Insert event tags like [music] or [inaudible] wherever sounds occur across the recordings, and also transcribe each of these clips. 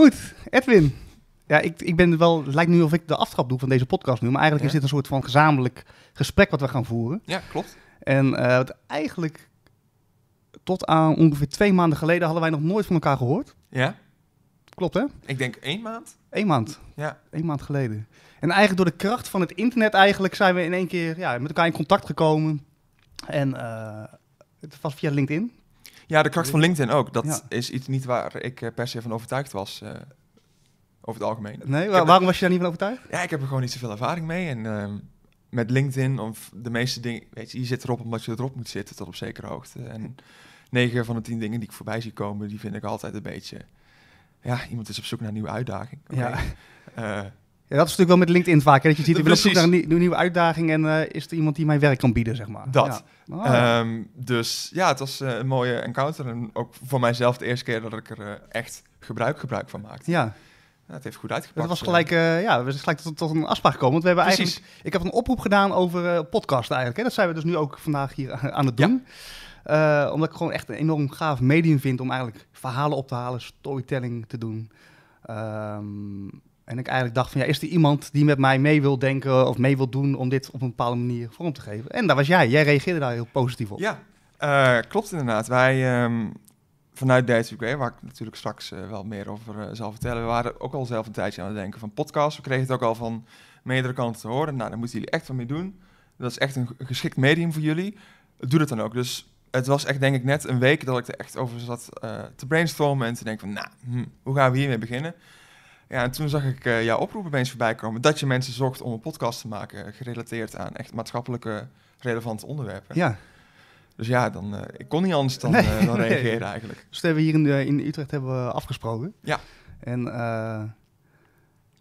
Goed, Edwin. Ja, ik, ik ben wel, het lijkt nu of ik de aftrap doe van deze podcast nu, maar eigenlijk is dit een soort van gezamenlijk gesprek wat we gaan voeren. Ja, klopt. En eh, wat eigenlijk tot aan ongeveer twee maanden geleden hadden wij nog nooit van elkaar gehoord. Ja. Klopt, hè? Ik denk één maand. Eén maand. Ja. Eén maand geleden. En eigenlijk door de kracht van het internet eigenlijk zijn we in één keer ja, met elkaar in contact gekomen. En eh, het was via LinkedIn. Ja, de kracht van LinkedIn ook. Dat is iets niet waar ik eh, per se van overtuigd was. Eh, over het algemeen. Nee, waarom was je daar niet van overtuigd? Ja, ik heb er gewoon niet zoveel ervaring mee. En ehm, met LinkedIn, of de meeste dingen, weet je, je zit erop omdat je erop moet zitten tot op zekere hoogte. En 9 van de tien dingen die ik voorbij zie komen, die vind ik altijd een beetje. Ja, iemand is op zoek naar een nieuwe uitdaging. Ja. Eh, ja, dat is natuurlijk wel met LinkedIn vaak. Hè? Dat je ziet, ik wil op zoek naar een, nieuwe uitdaging en eh, is er iemand die mijn werk kan bieden, zeg maar. Dat. Oh. Ehm, dus ja, het was eh, een mooie encounter en ook voor mijzelf de eerste keer dat ik er eh, echt gebruik, gebruik van maakte. Ja. ja. Het heeft goed uitgepakt. Het was gelijk, ja, we zijn gelijk tot, tot, een afspraak gekomen. Want we hebben eigenlijk, ik heb een oproep gedaan over podcast eigenlijk. Hè? Dat zijn we dus nu ook vandaag hier [laughs] aan het doen. omdat ik gewoon echt een enorm gaaf medium vind om eigenlijk verhalen op te halen, storytelling te doen. Ehm, en ik eigenlijk dacht van ja, is er iemand die met mij mee wil denken of mee wil doen om dit op een bepaalde manier vorm te geven? En dat was jij. Jij reageerde daar heel positief op. Ja, eh, klopt inderdaad. Wij ehm, vanuit Dance UK, waar ik natuurlijk straks eh, wel meer over eh, zal vertellen, we waren ook al zelf een tijdje aan het denken van podcast We kregen het ook al van meerdere kanten te horen. Nou, daar moeten jullie echt wat mee doen. Dat is echt een geschikt medium voor jullie. Doe het dan ook. Dus het was echt denk ik net een week dat ik er echt over zat te brainstormen en te denken van, nou, hm, hoe gaan we hiermee beginnen? Ja, en toen zag ik uh, jouw oproep opeens voorbij komen. Dat je mensen zocht om een podcast te maken gerelateerd aan echt maatschappelijke relevante onderwerpen. Ja. Dus ja, dan, eh, ik kon niet anders dan, nee, eh, dan [laughs] reageren eigenlijk. Dus hebben we hier in, in Utrecht hebben we afgesproken. Ja. En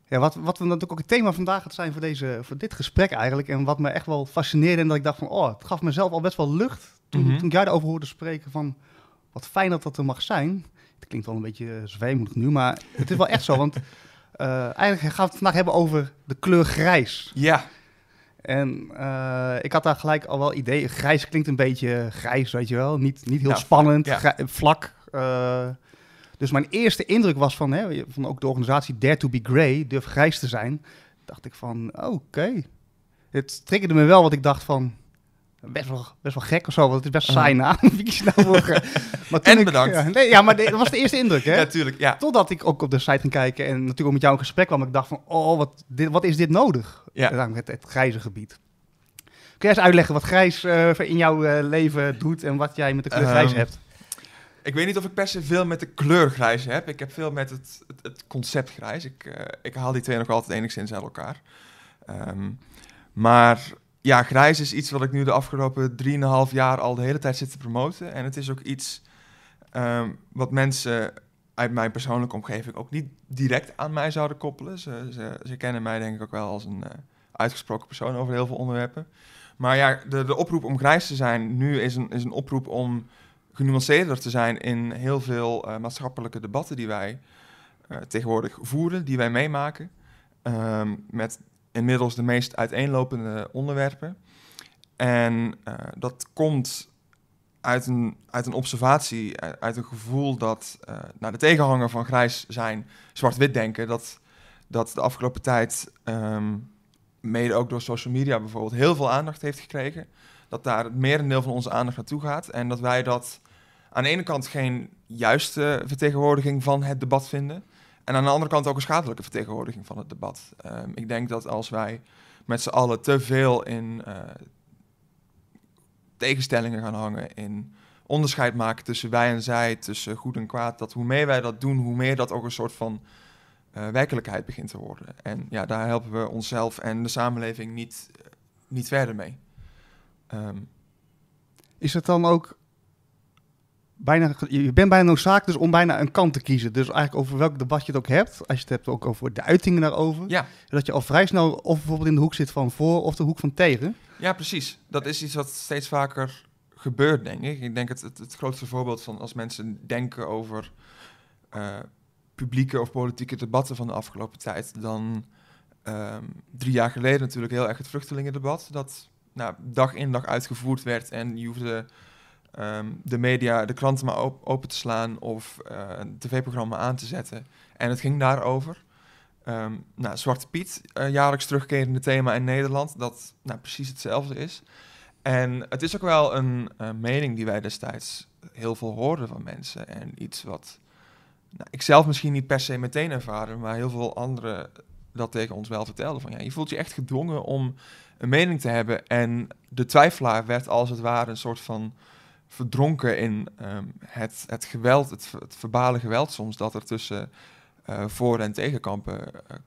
ja, wat, wat we natuurlijk ook het thema vandaag gaat zijn voor, deze, voor dit gesprek eigenlijk. En wat me echt wel fascineerde en dat ik dacht van, oh, het gaf mezelf al best wel lucht. Toen, mhm. ik jij erover hoorde spreken van, wat fijn dat dat er mag zijn. Het klinkt wel een beetje eh, zwijmoedig nu, maar het is wel echt zo. Want eh, eigenlijk gaan we het vandaag hebben over de kleur grijs. Ja. En eh, ik had daar gelijk al wel idee. Grijs klinkt een beetje grijs, weet je wel. Niet, niet heel spannend, ja. vlak. dus mijn eerste indruk was van, hè, van ook de organisatie Dare to be Grey, durf grijs te zijn. Dacht ik van, oké. Het triggerde me wel, wat ik dacht van, best wel, best wel gek of zo, want het is best saai na. [laughs] en ik, bedankt. Ja, ja maar dat was de eerste indruk, hè? [laughs] Ja, ja. Totdat ik ook op de site ging kijken en natuurlijk ook met jou in gesprek kwam. Ik dacht van, oh, wat, dit, wat is dit nodig? Ja. Het, het grijze gebied. Kun jij eens uitleggen wat grijs eh, in jouw eh, leven doet en wat jij met de kleur grijs ehm, hebt? Ik weet niet of ik per se veel met de kleur grijs heb. Ik heb veel met het, het, het concept grijs. Ik, eh, ik haal die twee nog altijd enigszins uit elkaar. Ehm, maar ja, grijs is iets wat ik nu de afgelopen 3,5 jaar al de hele tijd zit te promoten. En het is ook iets ehm, wat mensen uit mijn persoonlijke omgeving ook niet direct aan mij zouden koppelen. Ze, ze, kennen mij denk ik ook wel als een eh, uitgesproken persoon over heel veel onderwerpen. Maar ja, de, de oproep om grijs te zijn nu is een, is een oproep om genuanceerder te zijn in heel veel eh, maatschappelijke debatten die wij eh, tegenwoordig voeren, die wij meemaken. Ehm, met inmiddels de meest uiteenlopende onderwerpen. En eh, dat komt uit een, uit een observatie, eh, uit een gevoel dat uh, de tegenhanger van grijs zijn, zwart-wit denken, dat, dat de afgelopen tijd, ehm, mede ook door social media bijvoorbeeld, heel veel aandacht heeft gekregen. Dat daar het merendeel van onze aandacht naartoe gaat en dat wij dat aan de ene kant geen juiste vertegenwoordiging van het debat vinden. En aan de andere kant ook een schadelijke vertegenwoordiging van het debat. Ehm, ik denk dat als wij met z'n allen te veel in eh, tegenstellingen gaan hangen, in onderscheid maken tussen wij en zij, tussen goed en kwaad, dat hoe meer wij dat doen, hoe meer dat ook een soort van uh, werkelijkheid begint te worden. En ja, daar helpen we onszelf en de samenleving niet, eh, niet verder mee. Ehm, is het dan ook bijna, je bent bijna noodzaak dus om bijna een kant te kiezen. Dus eigenlijk over welk debat je het ook hebt, als je het hebt ook over de uitingen daarover, dat je al vrij snel of bijvoorbeeld in de hoek zit van voor of de hoek van tegen. Ja, precies. Dat is iets wat steeds vaker gebeurt, denk ik. Ik denk het, het, grootste voorbeeld van als mensen denken over eh, publieke of politieke debatten van de afgelopen tijd, dan ehm, drie jaar geleden natuurlijk heel erg het vluchtelingendebat, dat nou, dag in dag uitgevoerd werd en je hoefde Ehm, de media, de kranten maar open te slaan of eh, een tv-programma aan te zetten. En het ging daarover. Ehm, nou, Zwarte Piet, eh, jaarlijks terugkerende thema in Nederland, dat nou, precies hetzelfde is. En het is ook wel een eh, mening die wij destijds heel veel hoorden van mensen. En iets wat nou, ik zelf misschien niet per se meteen ervaren, maar heel veel anderen dat tegen ons wel vertelden. Van, ja, je voelt je echt gedwongen om een mening te hebben. En de twijfelaar werd als het ware een soort van verdronken in ehm, het, het geweld, het, verbale geweld soms, dat er tussen eh, voor- en tegenkampen eh,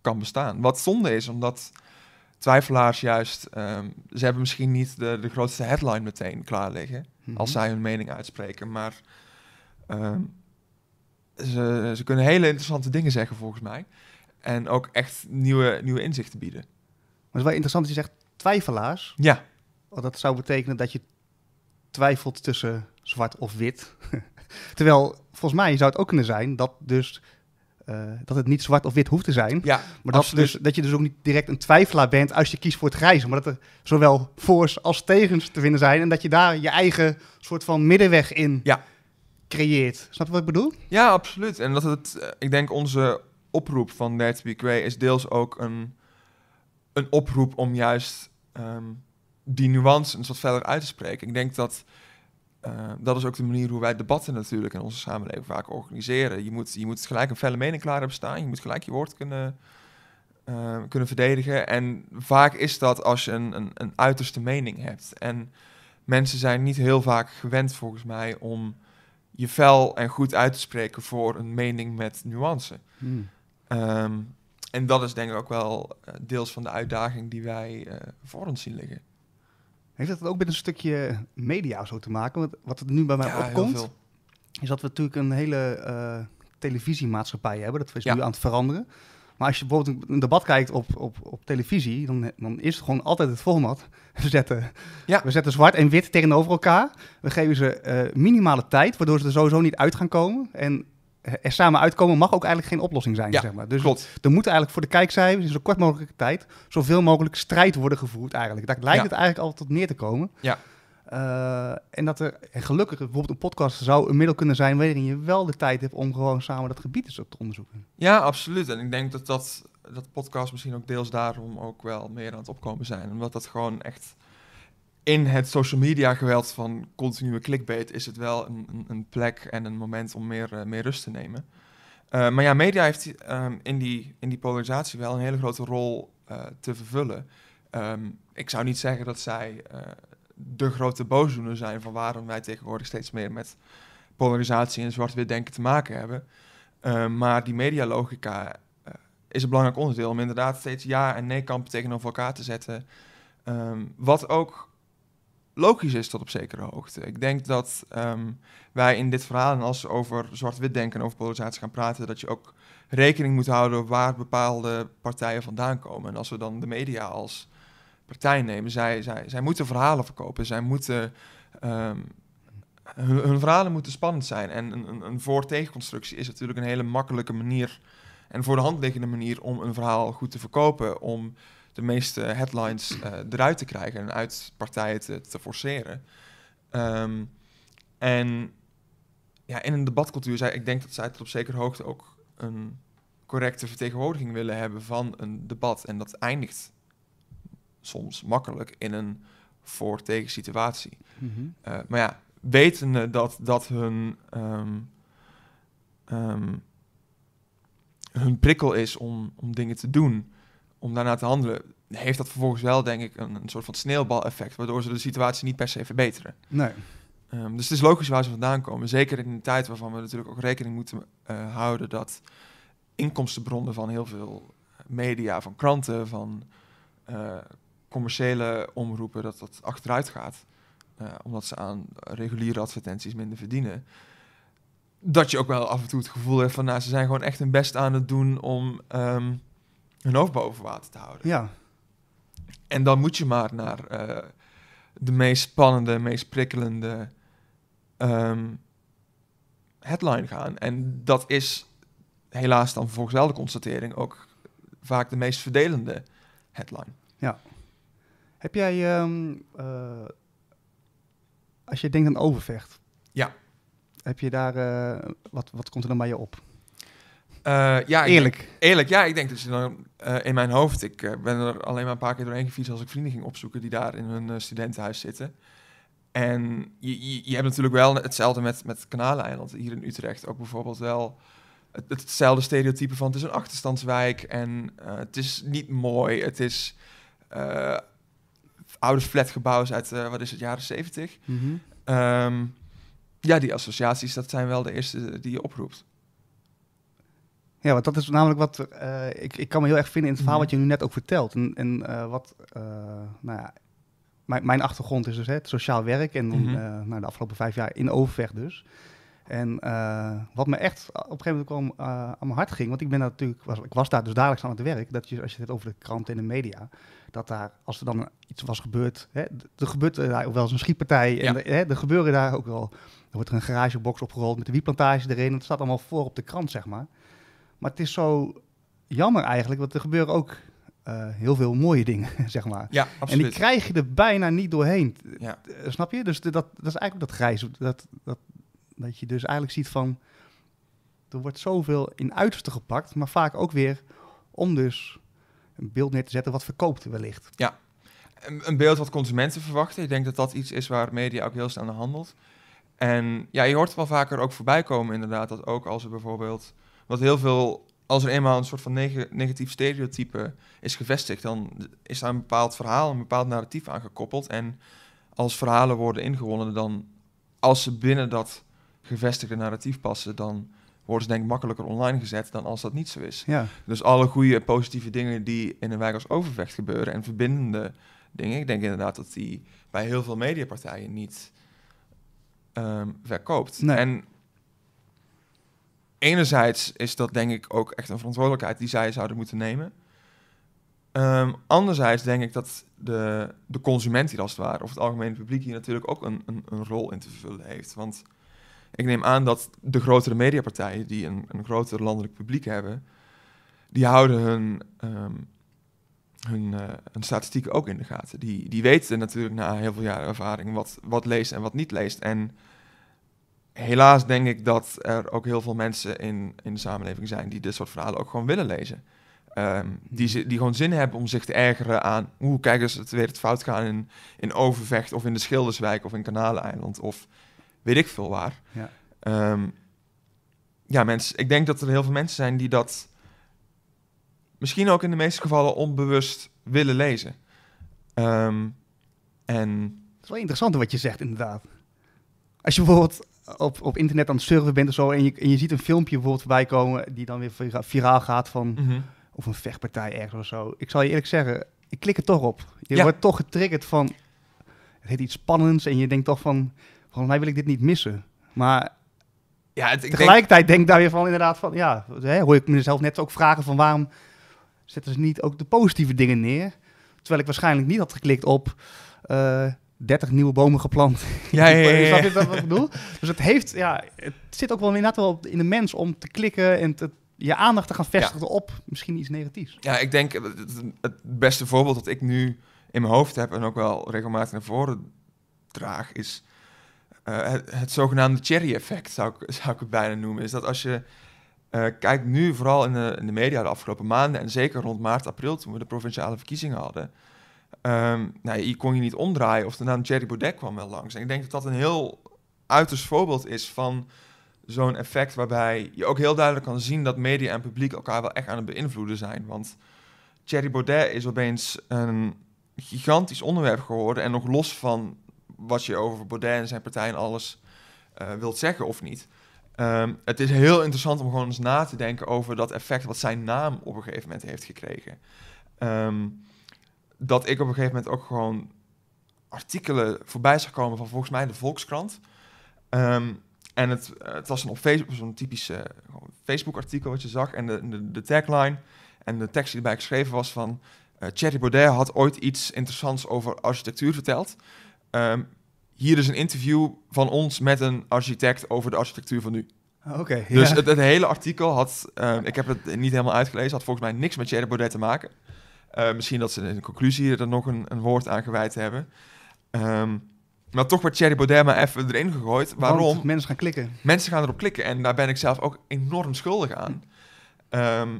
kan bestaan. Wat zonde is, omdat twijfelaars juist, ehm, ze hebben misschien niet de, de grootste headline meteen klaar liggen, mhm. als zij hun mening uitspreken, maar ehm, ze, ze kunnen hele interessante dingen zeggen volgens mij. En ook echt nieuwe, nieuwe inzichten bieden. Maar het is wel interessant dat je zegt twijfelaars. Ja. Want dat zou betekenen dat je twijfelt tussen zwart of wit. [laughs] Terwijl volgens mij zou het ook kunnen zijn dat dus eh, dat het niet zwart of wit hoeft te zijn. Ja, maar dat, dus, dat je dus ook niet direct een twijfelaar bent als je kiest voor het grijze. Maar dat er zowel voor's als tegens te vinden zijn. En dat je daar je eigen soort van middenweg in ja. creëert. Snap je wat ik bedoel? Ja, absoluut. En dat het, eh, ik denk onze oproep van Nerd Be is deels ook een, een oproep om juist ehm, die nuance eens wat verder uit te spreken. Ik denk dat eh, dat is ook de manier hoe wij debatten natuurlijk in onze samenleving vaak organiseren. Je moet, je moet gelijk een felle mening klaar hebben staan. Je moet gelijk je woord kunnen, eh, kunnen verdedigen. En vaak is dat als je een, een, een, uiterste mening hebt. En mensen zijn niet heel vaak gewend volgens mij om je fel en goed uit te spreken voor een mening met nuance. Hmm. Ehm, en dat is denk ik ook wel eh, deels van de uitdaging die wij uh, voor ons zien liggen. Heeft dat ook met een stukje media zo te maken? Want wat er nu bij mij opkomt, is dat we natuurlijk een hele uh, televisiemaatschappij hebben. Dat is nu aan het veranderen. Maar als je bijvoorbeeld een debat kijkt op, op, op televisie, dan, dan is het gewoon altijd het format. We zetten, we zetten zwart en wit tegenover elkaar. We geven ze eh, minimale tijd, waardoor ze er sowieso niet uit gaan komen. En eh, er samen uitkomen mag ook eigenlijk geen oplossing zijn. zeg maar. Dus er moet eigenlijk voor de kijkcijfers in zo kort mogelijk tijd zoveel mogelijk strijd worden gevoerd eigenlijk. Daar lijkt het eigenlijk al tot neer te komen. Ja. Eh, en dat er gelukkig bijvoorbeeld een podcast zou een middel kunnen zijn waarin je wel de tijd hebt om gewoon samen dat gebied eens op te onderzoeken. Ja, absoluut. En ik denk dat dat, dat podcast misschien ook deels daarom ook wel meer aan het opkomen zijn. Omdat dat gewoon echt in het social media geweld van continue clickbait is het wel een, een plek en een moment om meer, eh, meer rust te nemen. Eh, maar ja, media heeft ehm, in, die, in die polarisatie wel een hele grote rol eh, te vervullen. Ehm, ik zou niet zeggen dat zij de grote boosdoener zijn van waarom wij tegenwoordig steeds meer met polarisatie en zwart-wit denken te maken hebben. Ehm, maar die medialogica is een belangrijk onderdeel om inderdaad steeds ja en nee kampen tegenover elkaar te zetten. wat ook logisch is tot op zekere hoogte. Ik denk dat ehm, wij in dit verhaal, en als we over zwart-wit denken en over polarisatie gaan praten, dat je ook rekening moet houden waar bepaalde partijen vandaan komen. En als we dan de media als partij nemen, zij, zij, zij moeten verhalen verkopen, zij moeten. Ehm, hun, hun, verhalen moeten spannend zijn. En een, een, een voor-tegenconstructie is natuurlijk een hele makkelijke manier en voor de hand liggende manier om een verhaal goed te verkopen. Om de meeste headlines eh, eruit te krijgen en uit partijen te, te forceren. Ehm, en ja, in een debatcultuur, zei ik denk dat zij tot op zekere hoogte ook een correcte vertegenwoordiging willen hebben van een debat. En dat eindigt soms makkelijk in een voor-tegen situatie. Mm-hmm. Eh, maar ja, wetende dat, dat hun, ehm, ehm, hun prikkel is om, om dingen te doen, om daarna te handelen, heeft dat vervolgens wel, denk ik, een, een soort van sneeuwbaleffect, waardoor ze de situatie niet per se verbeteren. Nee. Um, dus het is logisch waar ze vandaan komen. Zeker in een tijd waarvan we natuurlijk ook rekening moeten eh, houden dat inkomstenbronnen van heel veel media, van kranten, van eh, commerciële omroepen, dat dat achteruit gaat. Eh, omdat ze aan reguliere advertenties minder verdienen. Dat je ook wel af en toe het gevoel hebt van, nou, ze zijn gewoon echt hun best aan het doen om ehm, hun hoofd boven water te houden. Ja. En dan moet je maar naar eh, de meest spannende, meest prikkelende ehm, headline gaan. En dat is helaas dan volgens wel de constatering ook vaak de meest verdelende headline. Ja. Heb jij, ehm, eh, als je denkt aan overvecht, ja. heb je daar, eh, wat, wat komt er dan bij je op? Eh, ja, eerlijk. eerlijk, ja. Ik denk dat je dan eh, in mijn hoofd. Ik eh, ben er alleen maar een paar keer doorheen gefietst als ik vrienden ging opzoeken die daar in hun studentenhuis zitten. En je, je, hebt natuurlijk wel hetzelfde met, met Kanaleiland hier in Utrecht. Ook bijvoorbeeld wel het, hetzelfde stereotype van het is een achterstandswijk en het is niet mooi. Het is oude flatgebouwen uit, wat is het, jaren zeventig. Mhm. Ehm, ja, die associaties, dat zijn wel de eerste die je oproept. Ja, want dat is namelijk wat eh, ik, ik kan me heel erg vinden in het verhaal mhm. wat je nu net ook vertelt. En, en eh, wat, eh, nou ja, mijn, mijn achtergrond is dus hè, het sociaal werk en mm nou, de afgelopen vijf jaar in overweg dus. En wat me echt op een gegeven moment kwam, aan mijn hart ging, want ik ben natuurlijk, was, ik was daar dus dagelijks aan het werk, dat je, als je het over de kranten en de media, dat daar, als er dan iets was gebeurd, hè, er gebeurt daar ook wel eens een schietpartij ja. er, hè, er gebeuren daar ook wel, er wordt er een garagebox opgerold met de wieplantage erin, en het staat allemaal voor op de krant, zeg maar. Maar het is zo jammer eigenlijk, want er gebeuren ook eh, heel veel mooie dingen, [laughs] zeg maar. Ja, absoluut. En die krijg je er bijna niet doorheen. Eh, snap je? Dus dat, dat is eigenlijk dat grijs. Dat, dat, dat je dus eigenlijk ziet van... Er wordt zoveel in uiterste gepakt, maar vaak ook weer om dus een beeld neer te zetten wat verkoopt wellicht. Ja, een, beeld wat consumenten verwachten. Ik denk dat dat iets is waar media ook heel snel aan handelt. En ja, je hoort wel vaker ook voorbij komen inderdaad, dat ook als er bijvoorbeeld wat heel veel, als er eenmaal een soort van negatief stereotype is gevestigd, dan is daar een bepaald verhaal, een bepaald narratief aan gekoppeld. En als verhalen worden ingewonnen, dan als ze binnen dat gevestigde narratief passen, dan worden ze denk ik makkelijker online gezet dan als dat niet zo is. Ja. Dus alle goede positieve dingen die in een wijk als Overvecht gebeuren en verbindende dingen, ik denk inderdaad dat die bij heel veel mediapartijen niet ehm, verkoopt. En enerzijds is dat denk ik ook echt een verantwoordelijkheid die zij zouden moeten nemen. Ehm, anderzijds denk ik dat de, de consument hier als het ware, of het algemene publiek hier natuurlijk ook een, een, een rol in te vullen heeft. Want ik neem aan dat de grotere mediapartijen die een, een groter landelijk publiek hebben, die houden hun, ehm, hun, eh, hun, statistieken ook in de gaten. Die, die weten natuurlijk na heel veel jaren ervaring wat, wat leest en wat niet leest. En helaas denk ik dat er ook heel veel mensen in, in de samenleving zijn die dit soort verhalen ook gewoon willen lezen. Um, die, hmm. die gewoon zin hebben om zich te ergeren aan hoe kijk eens het weer het fout gaan in, in Overvecht of in de Schilderswijk of in Kanaleiland of weet ik veel waar. Ja, ehm, ja mensen, ik denk dat er heel veel mensen zijn die dat misschien ook in de meeste gevallen onbewust willen lezen. Ehm, en... Het is wel interessant wat je zegt, inderdaad. Als je bijvoorbeeld op, op internet aan het surfen bent of zo en je, en je ziet een filmpje bijvoorbeeld voorbij komen die dan weer viraal gaat van mhm. of een vechtpartij ergens of zo. Ik zal je eerlijk zeggen, ik klik er toch op. Je wordt toch getriggerd van het heet iets spannends en je denkt toch van volgens mij wil ik dit niet missen. Maar ja, het, tegelijkertijd denk... ik daar weer van inderdaad van ja, hè, hoor ik mezelf net ook vragen van waarom zetten ze niet ook de positieve dingen neer? Terwijl ik waarschijnlijk niet had geklikt op eh, 30 nieuwe bomen geplant. [laughs] Ja, ja, ja, ja. Snap je wat ik bedoel? Dus het, heeft, ja, het zit ook wel inderdaad wel in de mens om te klikken en je aandacht te gaan vestigen op misschien iets negatiefs. Ja, ik denk het, beste voorbeeld dat ik nu in mijn hoofd heb en ook wel regelmatig naar voren draag, is eh, het, zogenaamde cherry-effect, zou ik, zou ik het bijna noemen. Is dat als je eh, kijkt nu, vooral in de, in de media de afgelopen maanden en zeker rond maart, april, toen we de provinciale verkiezingen hadden Ehm, nou, je kon je niet omdraaien. Of de naam nou Jerry Baudet kwam wel langs. En ik denk dat dat een heel uiterst voorbeeld is van zo'n effect waarbij je ook heel duidelijk kan zien dat media en publiek elkaar wel echt aan het beïnvloeden zijn. Want Jerry Baudet is opeens een gigantisch onderwerp geworden. En nog los van wat je over Baudet en zijn partij en alles eh, wilt zeggen of niet. Ehm, het is heel interessant om gewoon eens na te denken over dat effect wat zijn naam op een gegeven moment heeft gekregen. Ehm, dat ik op een gegeven moment ook gewoon artikelen voorbij zag komen van volgens mij de Volkskrant. Ehm, en het, het, was een op Facebook, zo'n typisch eh, Facebook-artikel wat je zag. En de, de, tagline en de tekst die erbij geschreven was van... Uh, Thierry Baudet had ooit iets interessants over architectuur verteld. Ehm, hier is een interview van ons met een architect over de architectuur van nu. Ah, oké. dus het, hele artikel had, ehm, ik heb het niet helemaal uitgelezen, had volgens mij niks met Thierry Baudet te maken. Eh, misschien dat ze in de conclusie er nog een, een woord aan gewijd hebben. Ehm, maar toch werd Thierry Baudet even erin gegooid. Waarom? mensen gaan klikken. Mensen gaan erop klikken. En daar ben ik zelf ook enorm schuldig aan. Ehm,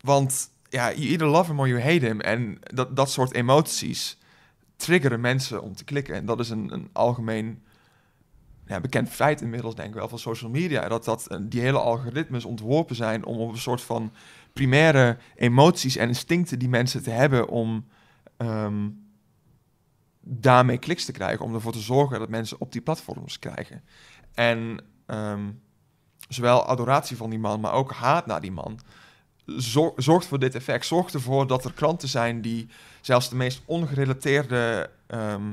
want ja, you either love him or you hate him. En dat, dat soort emoties triggeren mensen om te klikken. En dat is een, een algemeen ja, bekend feit inmiddels, denk ik wel, van social media. Dat, dat eh, die hele algoritmes ontworpen zijn om op een soort van primaire emoties en instincten die mensen te hebben om ehm, daarmee kliks te krijgen. Om ervoor te zorgen dat mensen op die platforms krijgen. En ehm, zowel adoratie van die man, maar ook haat naar die man. zorgt voor dit effect. Zorgt ervoor dat er kranten zijn die zelfs de meest ongerelateerde ehm,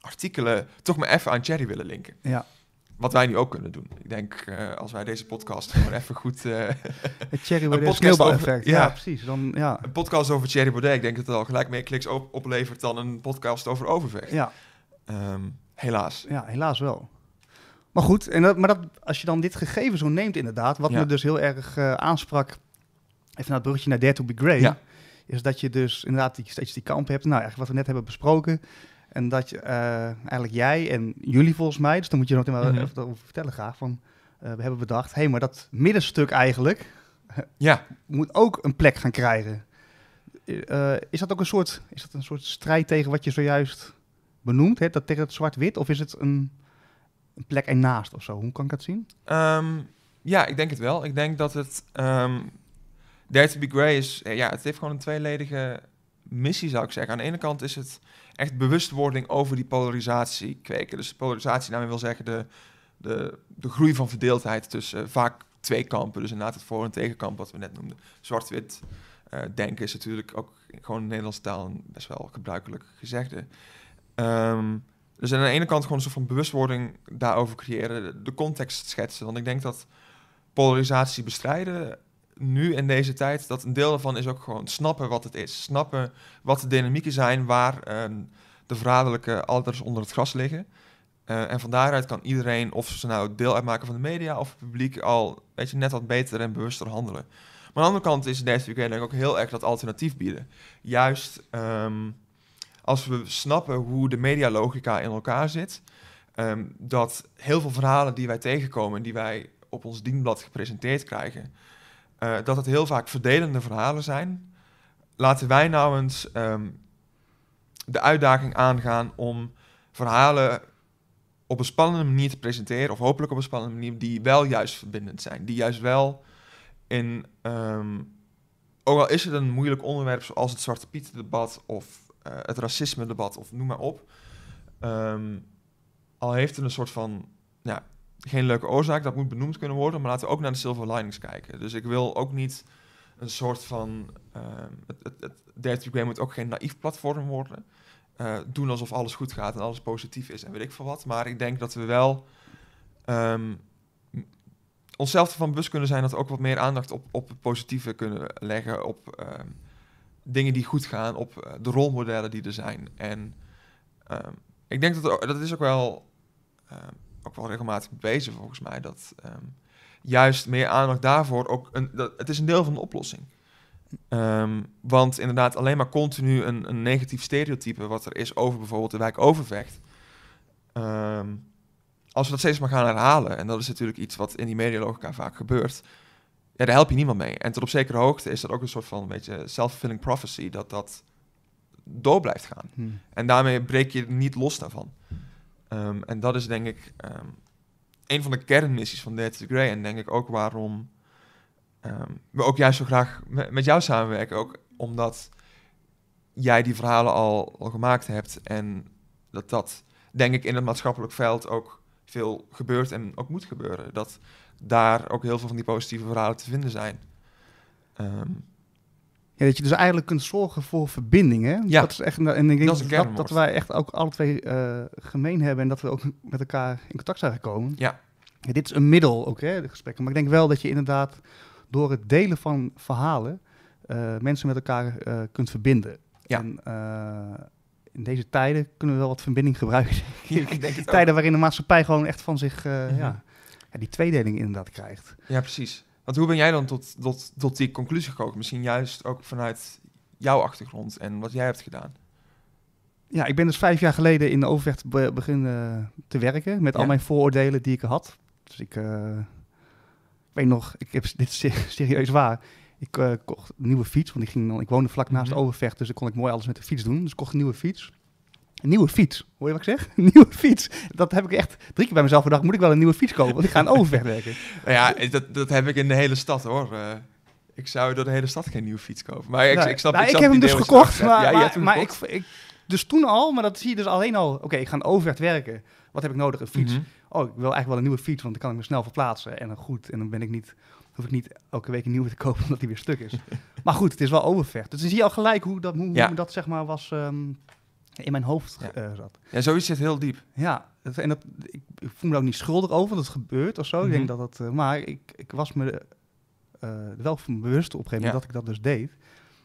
artikelen toch maar even aan Cherry willen linken. Ja. Wat wij nu ook kunnen doen. Ik denk, uh, als wij deze podcast [laughs] gewoon even goed... Uh, het Thierry Baudet effect. Ja, ja, precies. Dan, ja. Een podcast over Thierry Baudet. Ik denk dat het al gelijk meer kliks op oplevert dan een podcast over Overvecht. Ja. Ehm, helaas. Ja, helaas wel. Maar goed, en dat, maar dat, als je dan dit gegeven zo neemt inderdaad... wat me dus heel erg eh, aansprak... even naar het bruggetje naar Dare to be Great... Ja. is dat je dus inderdaad die, steeds die kamp hebt. Nou, eigenlijk wat we net hebben besproken en dat je, eh, eigenlijk jij en jullie volgens mij, dus dan moet je nog mhm. even, over vertellen graag, van eh, we hebben bedacht, hé, hey, maar dat middenstuk eigenlijk eh, ja. moet ook een plek gaan krijgen. is dat ook een soort, is dat een soort strijd tegen wat je zojuist benoemd hebt, dat tegen het zwart-wit, of is het een, een, plek ernaast of zo? Hoe kan ik dat zien? Ehm, ja, ik denk het wel. Ik denk dat het um, Dare to be Grey is, ja, het heeft gewoon een tweeledige missie, zou ik zeggen. Aan de ene kant is het echt bewustwording over die polarisatie kweken. Dus polarisatie daarmee nou, wil zeggen de, de, de groei van verdeeldheid tussen eh, vaak twee kampen. Dus inderdaad het voor- en tegenkamp, wat we net noemden. Zwart-wit eh, denken is natuurlijk ook gewoon in Nederlandse taal een best wel gebruikelijk gezegde. Ehm, dus aan de ene kant gewoon een soort van bewustwording daarover creëren, de context schetsen. Want ik denk dat polarisatie bestrijden nu in deze tijd, dat een deel daarvan is ook gewoon snappen wat het is. Snappen wat de dynamieken zijn waar ehm, de verraderlijke alters onder het gras liggen. Eh, en van daaruit kan iedereen, of ze nou deel uitmaken van de media of het publiek, al weet je, net wat beter en bewuster handelen. Maar aan de andere kant is deze week denk ik ook heel erg dat alternatief bieden. Juist ehm, als we snappen hoe de medialogica in elkaar zit, ehm, dat heel veel verhalen die wij tegenkomen die wij op ons dienblad gepresenteerd krijgen, eh, dat het heel vaak verdelende verhalen zijn. Laten wij nou eens ehm, de uitdaging aangaan om verhalen op een spannende manier te presenteren, of hopelijk op een spannende manier, die wel juist verbindend zijn. Die juist wel in, ehm, ook al is het een moeilijk onderwerp zoals het Zwarte Piet-debat of eh, het racisme-debat of noem maar op, ehm, al heeft het een soort van ja, geen leuke oorzaak, dat moet benoemd kunnen worden. Maar laten we ook naar de silver linings kijken. Dus ik wil ook niet een soort van. Uh, het, het, het Dirty moet ook geen naïef platform worden. Eh, doen alsof alles goed gaat en alles positief is en weet ik veel wat. Maar ik denk dat we wel ehm, onszelf ervan bewust kunnen zijn dat we ook wat meer aandacht op, op het positieve kunnen leggen. Op ehm, dingen die goed gaan, op eh, de rolmodellen die er zijn. En ik denk dat dat is ook wel ook wel regelmatig bezig volgens mij dat ehm, juist meer aandacht daarvoor ook een, dat, het is een deel van de oplossing. Um, want inderdaad, alleen maar continu een, een, negatief stereotype wat er is over bijvoorbeeld de wijk Overvecht. Ehm, als we dat steeds maar gaan herhalen, en dat is natuurlijk iets wat in die medialogica vaak gebeurt, ja, daar help je niemand mee. En tot op zekere hoogte is dat ook een soort van een beetje self-fulfilling prophecy, dat dat door blijft gaan. Hmm. En daarmee breek je niet los daarvan. Ehm, en dat is denk ik ehm, een van de kernmissies van Data to Grey. En denk ik ook waarom ehm, we ook juist zo graag met, jou samenwerken. Ook omdat jij die verhalen al, al, gemaakt hebt. En dat dat, denk ik, in het maatschappelijk veld ook veel gebeurt en ook moet gebeuren. Dat daar ook heel veel van die positieve verhalen te vinden zijn. Um, ja, dat je dus eigenlijk kunt zorgen voor verbindingen. Ja. Dat is echt, en ik denk dat, dat, wij echt ook alle twee eh, gemeen hebben en dat we ook met elkaar in contact zijn gekomen. Ja. ja. dit is een middel ook, hè, de gesprekken. Maar ik denk wel dat je inderdaad door het delen van verhalen eh, mensen met elkaar eh, kunt verbinden. Ja. in deze tijden kunnen we wel wat verbinding gebruiken. Ja, ik denk tijden waarin de maatschappij gewoon echt van zich mhm. ja, die tweedeling inderdaad krijgt. Ja, precies. Want hoe ben jij dan tot, tot, tot die conclusie gekomen? Misschien juist ook vanuit jouw achtergrond en wat jij hebt gedaan. Ja, ik ben dus vijf jaar geleden in de Overvecht be beginnen te werken met al mijn vooroordelen die ik had. Dus ik, eh, weet nog, ik heb dit [laughs] serieus waar. Ik eh, kocht een nieuwe fiets, want ging, ik woonde vlak naast mhm. Overvecht, dus dan kon ik mooi alles met de fiets doen. Dus ik kocht een nieuwe fiets. Een nieuwe fiets. Hoor je wat ik zeg? [laughs] Een nieuwe fiets. Dat heb ik echt drie keer bij mezelf gedacht. Moet ik wel een nieuwe fiets kopen? Want ik ga een [laughs] overweg werken. nou ja, dat, dat heb ik in de hele stad hoor. Eh, ik zou door de hele stad geen nieuwe fiets kopen. Maar ik, ik snap nou, ik heb hem dus gekocht. Maar, maar, hem ik, ik, dus toen al, maar dat zie je dus alleen al. Oké, ik ga een overweg werken. Wat heb ik nodig? Een fiets. Mhm. Oh, ik wil eigenlijk wel een nieuwe fiets, want dan kan ik me snel verplaatsen. En dan goed. En dan ben ik niet hoef ik niet elke week een nieuwe te [laughs] kopen omdat die weer stuk is. maar goed, het is wel overvecht. Dus dan zie je al gelijk hoe dat, hoe dat zeg maar was. Ehm, in mijn hoofd ja. Eh, zat. Ja, zoiets zit heel diep. Ja, en dat, ik, voel me ook niet schuldig over dat het gebeurt of zo. Ik denk mhm. dat dat, eh, maar ik, ik was me uh, wel van bewust op een gegeven moment dat ik dat dus deed.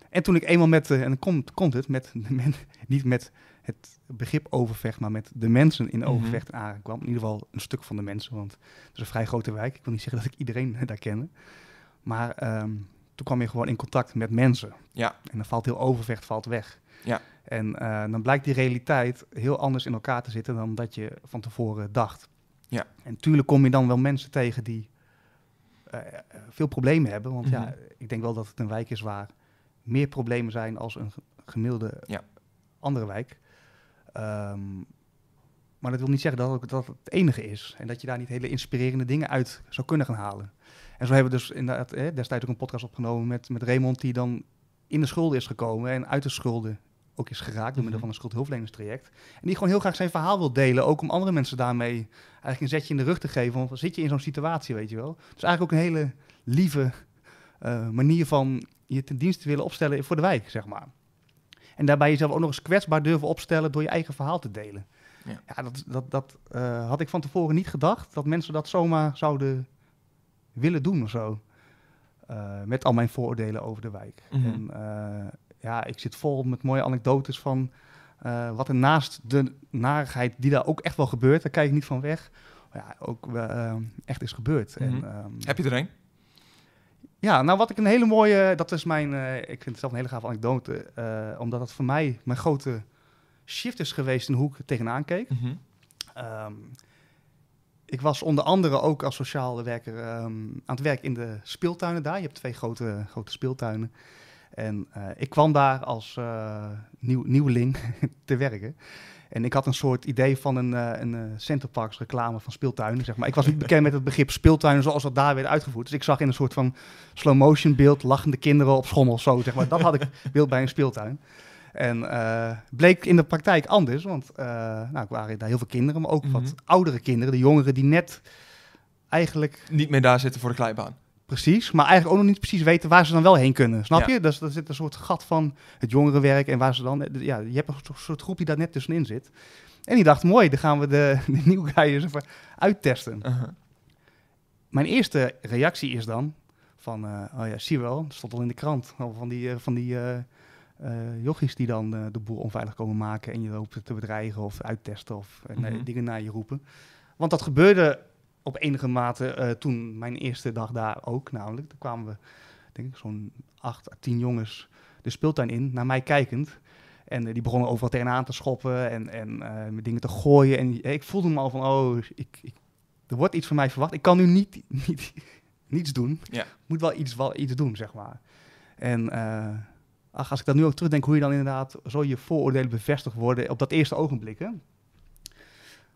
En toen ik eenmaal met, en dan komt, komt het, [laughs] met, niet met het begrip overvecht, maar met de mensen in mhm. overvecht aankwam. In ieder geval een stuk van de mensen, want het is een vrij grote wijk. Ik wil niet zeggen dat ik iedereen [laughs] daar kende. Maar ehm, toen kwam je gewoon in contact met mensen. Ja. En dan valt heel overvecht valt weg. Ja. En eh, dan blijkt die realiteit heel anders in elkaar te zitten dan dat je van tevoren dacht. Ja. En tuurlijk kom je dan wel mensen tegen die eh, eh, veel problemen hebben. Want ja, mhm. ik denk wel dat het een wijk is waar meer problemen zijn als een gemiddelde andere wijk. Ehm, maar dat wil niet zeggen dat, dat het enige is. En dat je daar niet hele inspirerende dingen uit zou kunnen gaan halen. En zo hebben we dus inderdaad destijds ook een podcast opgenomen met, met Raymond, die dan in de schulden is gekomen en uit de schulden ook is geraakt door middel mhm. van een schuldhulpverleningstraject. En die gewoon heel graag zijn verhaal wil delen, ook om andere mensen daarmee eigenlijk een zetje in de rug te geven. Want zit je in zo'n situatie, weet je wel. Dus eigenlijk ook een hele lieve eh, manier van je ten dienste willen opstellen voor de wijk, zeg maar. En daarbij jezelf ook nog eens kwetsbaar durven opstellen door je eigen verhaal te delen. Ja, ja dat, dat, dat eh, had ik van tevoren niet gedacht, dat mensen dat zomaar zouden willen doen of zo. Eh, met al mijn vooroordelen over de wijk. Mhm ja, ik zit vol met mooie anekdotes van eh, wat er naast de narigheid die daar ook echt wel gebeurt, daar kijk ik niet van weg, ja, ook eh, echt is gebeurd. en, mhm. ehm, Heb je er een? Ja, nou wat ik een hele mooie, dat is mijn, eh, ik vind het zelf een hele gave anekdote, omdat dat voor mij mijn grote shift is geweest in hoe ik tegenaan keek. Mhm. Ehm, ik was onder andere ook als sociale werker ehm, aan het werk in de speeltuinen daar. Je hebt twee grote, grote speeltuinen. En eh, ik kwam daar als uh, nieuw, nieuweling [laughs] te werken. En ik had een soort idee van een, uh, een Centerparks reclame van speeltuinen, zeg maar. Ik was niet bekend met het begrip speeltuinen zoals dat daar werd uitgevoerd. Dus ik zag in een soort van slow motion beeld lachende kinderen op schommel, zo zeg maar. Dat had ik [laughs] beeld bij een speeltuin. En uh, bleek in de praktijk anders, want nou, ik waren daar heel veel kinderen, maar ook wat mhm. oudere kinderen, de jongeren die net eigenlijk... Niet meer daar zitten voor de kleibaan. Precies, maar eigenlijk ook nog niet precies weten waar ze dan wel heen kunnen. Snap je? Dus, er zit een soort gat van het jongerenwerk en waar ze dan. Eh, ja, je hebt een soort groep die daar net tussenin zit. En die dacht, mooi, dan gaan we de, [laughs] nieuwe guy eens uittesten. Uh-huh. Mijn eerste reactie is dan van, uh, oh ja, zie wel, dat stond al in de krant. van die, uh, van die jochies die dan de boer onveilig komen maken en je hoopt te bedreigen of uittesten of mm-hmm. dingen naar je roepen. Want dat gebeurde op enige mate eh, toen mijn eerste dag daar ook namelijk. daar kwamen we, denk ik, zo'n acht, tien jongens de speeltuin in, naar mij kijkend. En eh, die begonnen overal tegenaan te schoppen en, en eh, met dingen te gooien. En ik voelde me al van, oh, ik, ik, er wordt iets van mij verwacht. Ik kan nu niet, [laughs] niet niets doen. Ja. Moet wel iets, wel iets doen, zeg maar. En ach, als ik dat nu ook terugdenk, hoe je dan inderdaad zo je vooroordelen bevestigd worden op dat eerste ogenblik,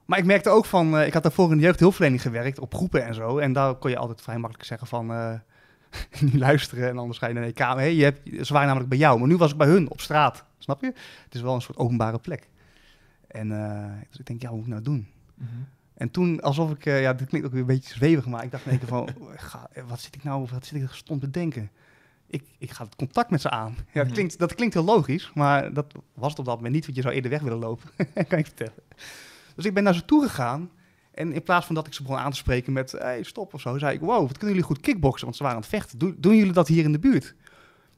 maar ik merkte ook van, eh, ik had daarvoor in de jeugdhulpverlening gewerkt, op groepen en zo. En daar kon je altijd vrij makkelijk zeggen van, eh, [laughs] nu luisteren en anders ga je naar de kamer. je hebt, ze waren namelijk bij jou, maar nu was ik bij hun op straat, snap je? Het is wel een soort openbare plek. En eh, dus ik denk, ja, hoe moet ik nou doen? Mhm. En toen, alsof ik, ja, dat klinkt ook weer een beetje zwevig, maar ik dacht in keer van, [laughs] oh, wat zit ik nou, wat zit ik gestond te denken? Ik, ik ga het contact met ze aan. Ja, dat, mhm. klinkt, dat klinkt heel logisch, maar dat was het op dat moment niet, want je zou eerder weg willen lopen, [laughs] kan ik vertellen. Dus ik ben naar ze toe gegaan. En in plaats van dat ik ze begon aan te spreken met hey, stop of zo, zei ik: Wow, wat kunnen jullie goed kickboksen? Want ze waren aan het vechten. Doen, jullie dat hier in de buurt?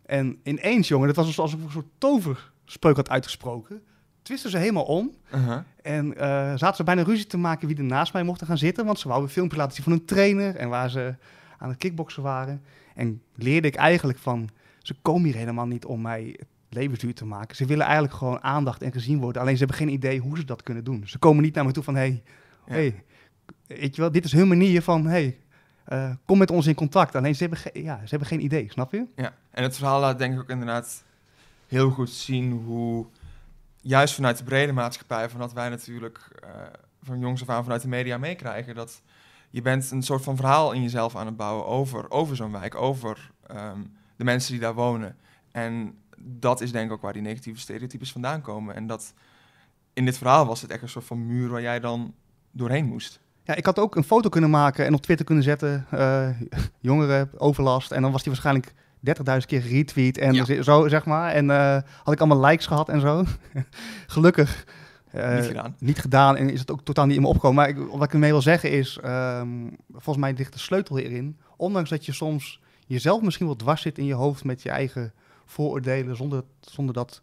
En ineens, jongen, dat was alsof ik een soort toverspreuk had uitgesproken. Twisten ze helemaal om. Uh-huh. En eh, zaten ze bijna ruzie te maken wie er naast mij mocht gaan zitten. Want ze wouden filmpjes laten zien van een trainer en waar ze aan het kickboksen waren. En leerde ik eigenlijk van, ze komen hier helemaal niet om mij levensduur te maken. Ze willen eigenlijk gewoon aandacht en gezien worden. Alleen ze hebben geen idee hoe ze dat kunnen doen. Ze komen niet naar me toe van, hey, hey weet je wel, dit is hun manier van, hey, eh, kom met ons in contact. Alleen ze hebben, ja, ze hebben geen idee, snap je? Ja, en het verhaal laat denk ik ook inderdaad heel goed zien hoe, juist vanuit de brede maatschappij, van wat wij natuurlijk eh, van jongs af aan vanuit de media meekrijgen, dat je bent een soort van verhaal in jezelf aan het bouwen over, over zo'n wijk, over ehm, de mensen die daar wonen. En dat is denk ik ook waar die negatieve stereotypes vandaan komen. En dat in dit verhaal was het echt een soort van muur waar jij dan doorheen moest. Ja, ik had ook een foto kunnen maken en op Twitter kunnen zetten. Uh, jongeren, overlast. En dan was die waarschijnlijk 30.000 keer retweet en zo, zeg maar. En eh, had ik allemaal likes gehad en zo. [laughs] Gelukkig. Eh, niet, gedaan. niet gedaan. En is het ook totaal niet in me opgekomen. Maar wat ik ermee wil zeggen is, ehm, volgens mij ligt de sleutel hierin. Ondanks dat je soms jezelf misschien wel dwars zit in je hoofd met je eigen vooroordelen, zonder, zonder dat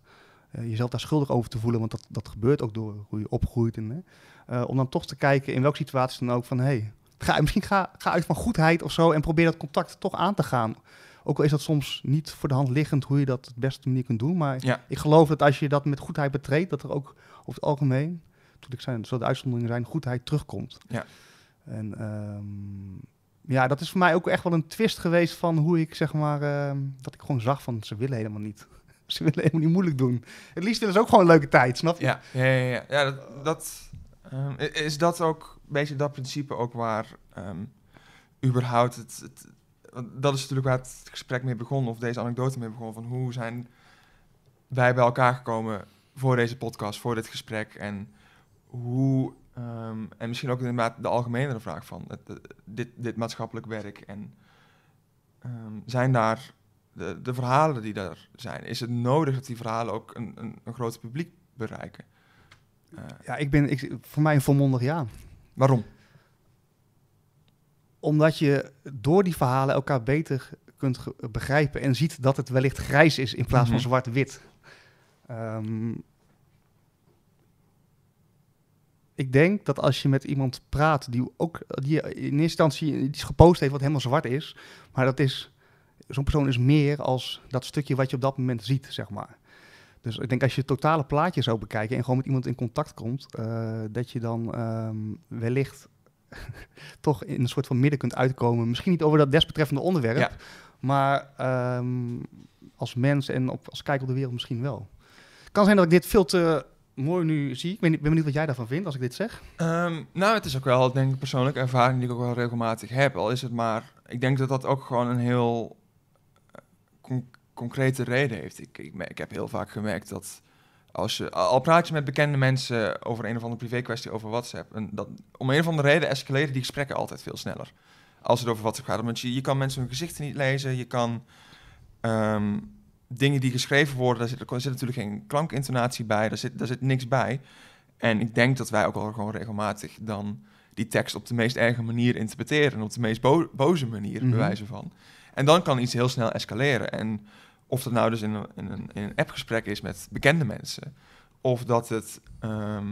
uh, jezelf daar schuldig over te voelen, want dat, dat gebeurt ook door hoe je opgroeit. En, uh, om dan toch te kijken in welke situatie dan ook van hey, ga, [laughs] misschien ga, ga uit van goedheid of zo en probeer dat contact toch aan te gaan. Ook al is dat soms niet voor de hand liggend hoe je dat het beste manier kunt doen. Maar ik geloof dat als je dat met goedheid betreedt, dat er ook over het algemeen, toen ik zei, zo de uitzonderingen zijn, goedheid terugkomt. Ja. En ehm, ja, dat is voor mij ook echt wel een twist geweest van hoe ik zeg maar. Uh, dat ik gewoon zag van ze willen helemaal niet. [laughs] ze willen helemaal niet moeilijk doen. Het liefst willen ze ook gewoon een leuke tijd, snap je? Ja, ja, ja, ja. ja dat. dat ehm, is dat ook een beetje dat principe ook waar. Ehm, überhaupt het, het. Dat is natuurlijk waar het gesprek mee begon, of deze anekdote mee begon. Van hoe zijn wij bij elkaar gekomen voor deze podcast, voor dit gesprek. En hoe Ehm, en misschien ook inderdaad de algemenere vraag van het, eh, dit, dit, maatschappelijk werk. En ehm, zijn daar de, verhalen die daar zijn? Is het nodig dat die verhalen ook een, een, een groot publiek bereiken? Eh. ja, ik ben ik, voor mij een volmondig ja. Waarom? Omdat je door die verhalen elkaar beter kunt begrijpen en ziet dat het wellicht grijs is in plaats van mhm. zwart-wit. Um, ik denk dat als je met iemand praat die ook die in eerste instantie iets gepost heeft wat helemaal zwart is, maar dat is zo'n persoon is meer als dat stukje wat je op dat moment ziet, zeg maar. Dus ik denk als je het totale plaatje zou bekijken en gewoon met iemand in contact komt, eh, dat je dan ehm, wellicht [laughs] toch in een soort van midden kunt uitkomen. Misschien niet over dat desbetreffende onderwerp, maar ehm, als mens en op, als kijk op de wereld misschien wel. Het kan zijn dat ik dit veel te mooi nu zie. Ik ben, ben benieuwd wat jij daarvan vindt als ik dit zeg. Um, nou, het is ook wel, denk ik persoonlijk, ervaring die ik ook wel regelmatig heb. Al is het maar, ik denk dat dat ook gewoon een heel eh, concrete reden heeft. Ik, ik, ik, heb heel vaak gemerkt dat als je, al praat je met bekende mensen over een of andere privé kwestie over WhatsApp, en dat, om een of andere reden escaleren die gesprekken altijd veel sneller. Als het over WhatsApp gaat. Want je, je kan mensen hun gezichten niet lezen, je kan... Um, dingen die geschreven worden, daar zit, er zit natuurlijk geen klankintonatie bij, daar zit, daar zit niks bij. En ik denk dat wij ook al gewoon regelmatig dan die tekst op de meest erge manier interpreteren. En op de meest boze manier, bewijzen mhm. van. En dan kan iets heel snel escaleren. En of dat nou dus in een, in een, in een appgesprek is met bekende mensen, of dat het ehm,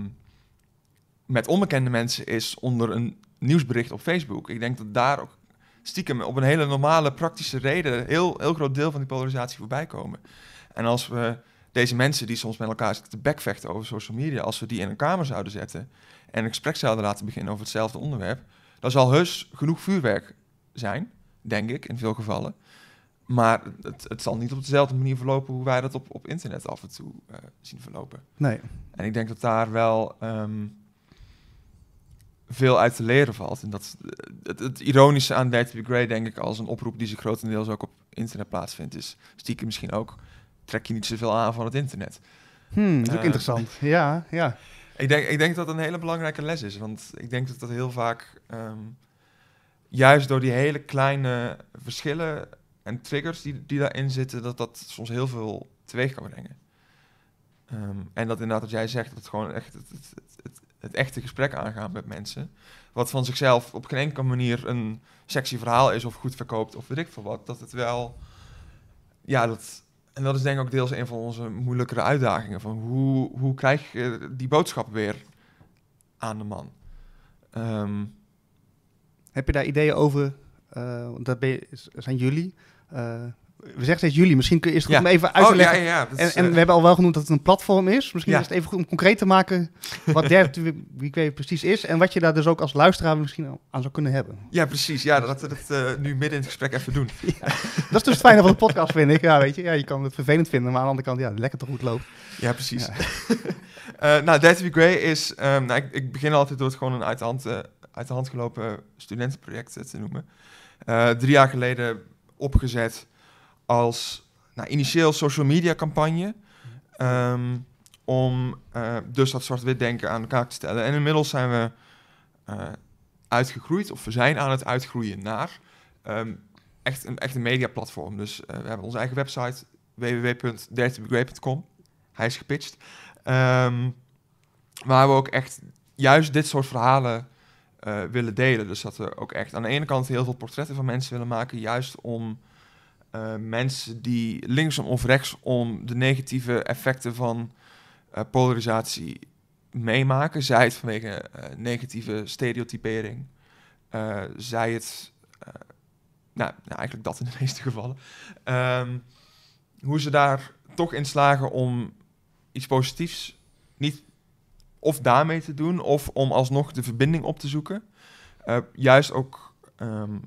met onbekende mensen is onder een nieuwsbericht op Facebook. Ik denk dat daar ook stiekem op een hele normale, praktische reden heel, heel groot deel van die polarisatie voorbij komen. En als we deze mensen die soms met elkaar zitten te bekvechten over social media, als we die in een kamer zouden zetten en een gesprek zouden laten beginnen over hetzelfde onderwerp, dan zal heus genoeg vuurwerk zijn, denk ik, in veel gevallen. Maar het, het zal niet op dezelfde manier verlopen hoe wij dat op, op internet af en toe eh, zien verlopen. Nee. En ik denk dat daar wel ehm, veel uit te leren valt. En dat is eh, het, ironische aan Dare to be Grey, denk ik, als een oproep die zich grotendeels ook op internet plaatsvindt, is stiekem misschien ook, trek je niet zoveel aan van het internet. Hmm, dat is ook eh, interessant. Ja, ja. Ik denk, ik denk dat dat een hele belangrijke les is, want ik denk dat dat heel vaak, ehm, juist door die hele kleine verschillen en triggers die, die daarin zitten, dat dat soms heel veel teweeg kan brengen. Ehm, en dat inderdaad wat jij zegt, dat het gewoon echt het, het, het echte gesprek aangaan met mensen. Wat van zichzelf op geen enkele manier een sexy verhaal is of goed verkoopt of weet ik veel wat. Dat het wel, ja, dat, en dat is denk ik ook deels een van onze moeilijkere uitdagingen. Van hoe, hoe krijg je die boodschap weer aan de man? Ehm, Heb je daar ideeën over? Eh, dat zijn jullie. Eh, we zeggen steeds jullie. Misschien is het goed ja. om even oh, uit te en, en, eh, we hebben al wel genoemd dat het een platform is. Misschien is het even goed om concreet te maken wat [laughs] Derp precies is. En wat je daar dus ook als luisteraar misschien aan zou kunnen hebben. Ja, precies. Ja, dat we dat eh, nu midden in het gesprek even doen. [laughs] dat is dus het fijne van de podcast, vind ik. Ja, weet je. Ja, je kan het vervelend vinden, maar aan de andere kant, ja, lekker toch goed loopt. Ja, precies. [laughs] Eh, nou, Derp Grey is... Ehm, nou, ik, ik, begin altijd door het gewoon een uit de uit de hand gelopen studentenproject te noemen. drie jaar geleden opgezet als nou, initieel social media campagne. Ehm, om eh, dus dat zwart-wit denken aan elkaar te stellen. En inmiddels zijn we eh, uitgegroeid, of we zijn aan het uitgroeien naar ehm, echt, een, echt een platform Dus eh, we hebben onze eigen website, www.dirtybegray.com. Hij is gepitcht. Um, waar we ook echt juist dit soort verhalen willen delen. Dus dat we ook echt aan de ene kant heel veel portretten van mensen willen maken, juist om eh, mensen die linksom of rechtsom de negatieve effecten van eh, polarisatie meemaken. Zij het vanwege eh, negatieve stereotypering, zij het, nou, nou, eigenlijk dat in de [laughs] meeste gevallen. Ehm, hoe ze daar toch in slagen om iets positiefs niet of daarmee te doen, of om alsnog de verbinding op te zoeken. juist ook ehm,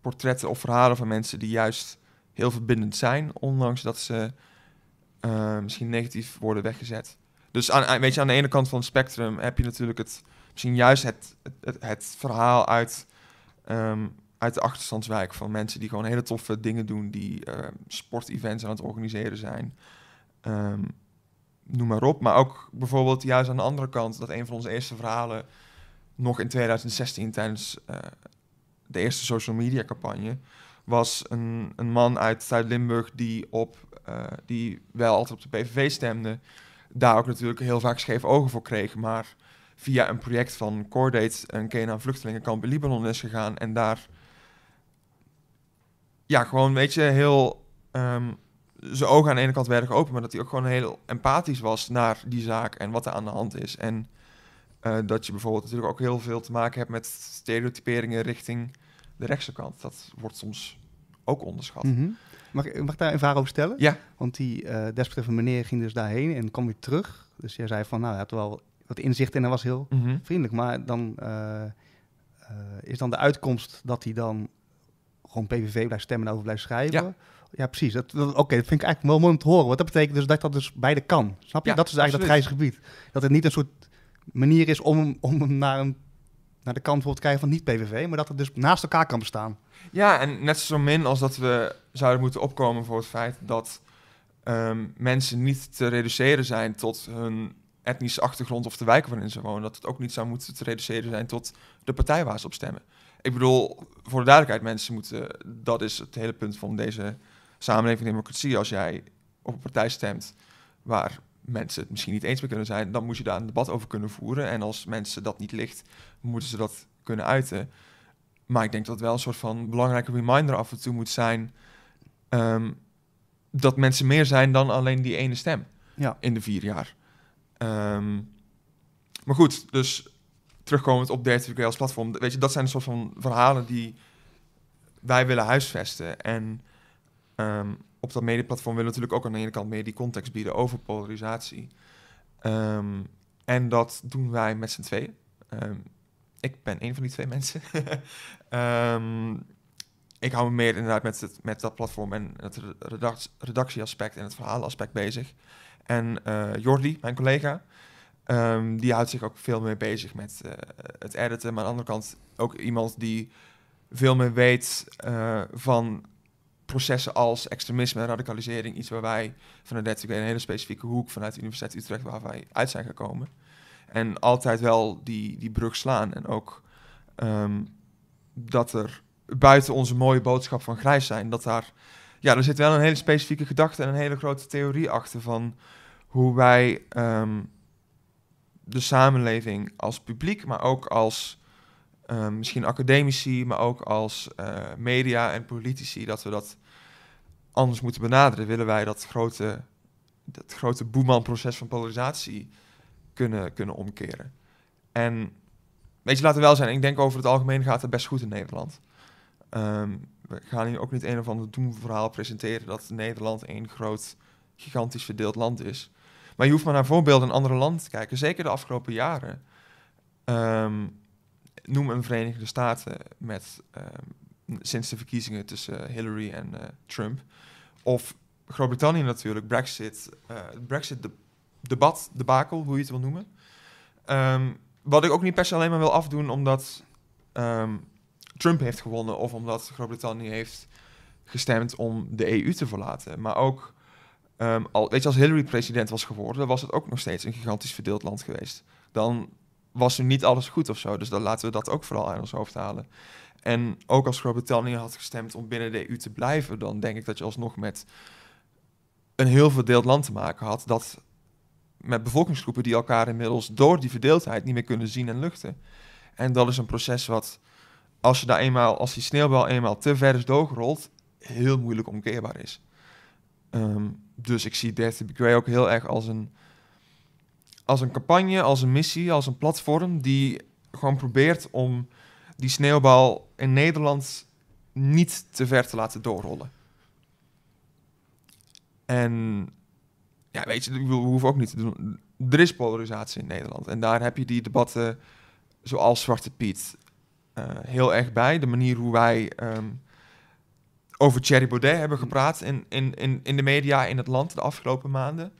portretten of verhalen van mensen die juist heel verbindend zijn, ondanks dat ze eh, misschien negatief worden weggezet. Dus aan, weet je, aan de ene kant van het spectrum heb je natuurlijk het, misschien juist het, het, het verhaal uit, ehm, uit de achterstandswijk van mensen die gewoon hele toffe dingen doen, die uh, sportevents aan het organiseren zijn. Ehm, noem maar op. Maar ook bijvoorbeeld juist aan de andere kant, dat een van onze eerste verhalen nog in 2016 tijdens eh, de eerste social media campagne was een, een man uit Zuid-Limburg die, op, eh, die wel altijd op de PVV stemde. Daar ook natuurlijk heel vaak scheef ogen voor kreeg. Maar via een project van Cordate een keer vluchtelingenkamp in Libanon is gegaan. En daar ja, gewoon een beetje heel... Ehm, zijn ogen aan de ene kant werden geopend, maar dat hij ook gewoon heel empathisch was naar die zaak en wat er aan de hand is. En eh, dat je bijvoorbeeld natuurlijk ook heel veel te maken hebt met stereotyperingen richting de rechtse kant. Dat wordt soms ook onderschat. Mm Mag, mag ik daar een vraag over stellen? Ja. Want die uh, meneer ging dus daarheen en kwam weer terug. Dus jij zei van, nou, hij had wel wat inzicht en hij was heel mhm. vriendelijk. Maar dan eh, eh, is dan de uitkomst dat hij dan gewoon PVV blijft stemmen en over blijft schrijven. Ja. Ja, precies. Dat, dat Oké, dat vind ik eigenlijk wel mooi om te horen. Want dat betekent dus dat dat dus beide kan. Snap je? dat is eigenlijk dat grijze gebied. Dat het niet een soort manier is om, om hem naar een naar de kant bijvoorbeeld krijgen van niet-PVV, maar dat het dus naast elkaar kan bestaan. Ja, en net zo min als dat we zouden moeten opkomen voor het feit dat ehm, mensen niet te reduceren zijn tot hun etnische achtergrond of de wijk waarin ze wonen, dat het ook niet zou moeten te reduceren zijn tot de partij waar ze op stemmen. Ik bedoel, voor de duidelijkheid, mensen moeten, dat is het hele punt van deze samenleving democratie. Als jij op een partij stemt waar mensen het misschien niet eens meer kunnen zijn, dan moet je daar een debat over kunnen voeren. En als mensen dat niet licht, moeten ze dat kunnen uiten. Maar ik denk dat het wel een soort van belangrijke reminder af en toe moet zijn. Ehm, dat mensen meer zijn dan alleen die ene stem ja. in de vier jaar. Ehm, maar goed, dus terugkomend op DRTVK als platform. Weet je, dat zijn een soort van verhalen die wij willen huisvesten. En ehm, op dat mediaplatform willen natuurlijk ook aan de ene kant meer die context bieden over polarisatie. Ehm, en dat doen wij met z'n tweeën. Ehm, ik ben een van die twee mensen. [laughs] Ehm, ik hou me meer inderdaad met, met dat platform en het redactieaspect en het verhaalaspect bezig. En uh, Jordi, mijn collega, die houdt zich ook veel meer bezig met eh, het editen. Maar aan de andere kant ook iemand die veel meer weet eh, van processen als extremisme en radicalisering iets waar wij vanuit een hele specifieke hoek vanuit de Universiteit Utrecht waar wij uit zijn gekomen. En altijd wel die, die brug slaan en ook ehm, dat er buiten onze mooie boodschap van grijs zijn, dat daar, ja, er zit wel een hele specifieke gedachte en een hele grote theorie achter van hoe wij ehm, de samenleving als publiek, maar ook als ehm, misschien academici, maar ook als eh, media en politici, dat we dat anders moeten benaderen. Willen wij dat grote, dat grote boemanproces van polarisatie kunnen, kunnen omkeren? En weet je, laten we wel zijn. Ik denk over het algemeen gaat het best goed in Nederland. Ehm, we gaan hier ook niet een of ander doemverhaal presenteren dat Nederland één groot, gigantisch verdeeld land is. Maar je hoeft maar naar voorbeelden in andere landen te kijken, zeker de afgelopen jaren. Ehm, noem een Verenigde Staten met ehm, sinds de verkiezingen tussen eh, Hillary en eh, Trump. Of Groot-Brittannië natuurlijk, Brexit, eh, Brexit-debat, debakel, hoe je het wil noemen. Ehm, wat ik ook niet per se alleen maar wil afdoen omdat ehm, Trump heeft gewonnen of omdat Groot-Brittannië heeft gestemd om de EU te verlaten. Maar ook, ehm, al, weet je, als Hillary president was geworden, was het ook nog steeds een gigantisch verdeeld land geweest. Dan was er niet alles goed of zo. Dus dan laten we dat ook vooral uit ons hoofd halen. En ook als Groot-Brittannië had gestemd om binnen de EU te blijven, dan denk ik dat je alsnog met een heel verdeeld land te maken had. Dat met bevolkingsgroepen die elkaar inmiddels door die verdeeldheid niet meer kunnen zien en luchten. En dat is een proces wat, als, je daar eenmaal, als die sneeuwbal eenmaal te ver is doorgerold, heel moeilijk omkeerbaar is. Ehm, dus ik zie Dirty Grey ook heel erg als een, als een campagne, als een missie, als een platform die gewoon probeert om die sneeuwbal in Nederland niet te ver te laten doorrollen. En ja, weet je, we hoeven ook niet te doen. Er is polarisatie in Nederland. En daar heb je die debatten zoals Zwarte Piet eh, heel erg bij. De manier hoe wij ehm, over Thierry Baudet hebben gepraat in, in, in, in de media in het land de afgelopen maanden.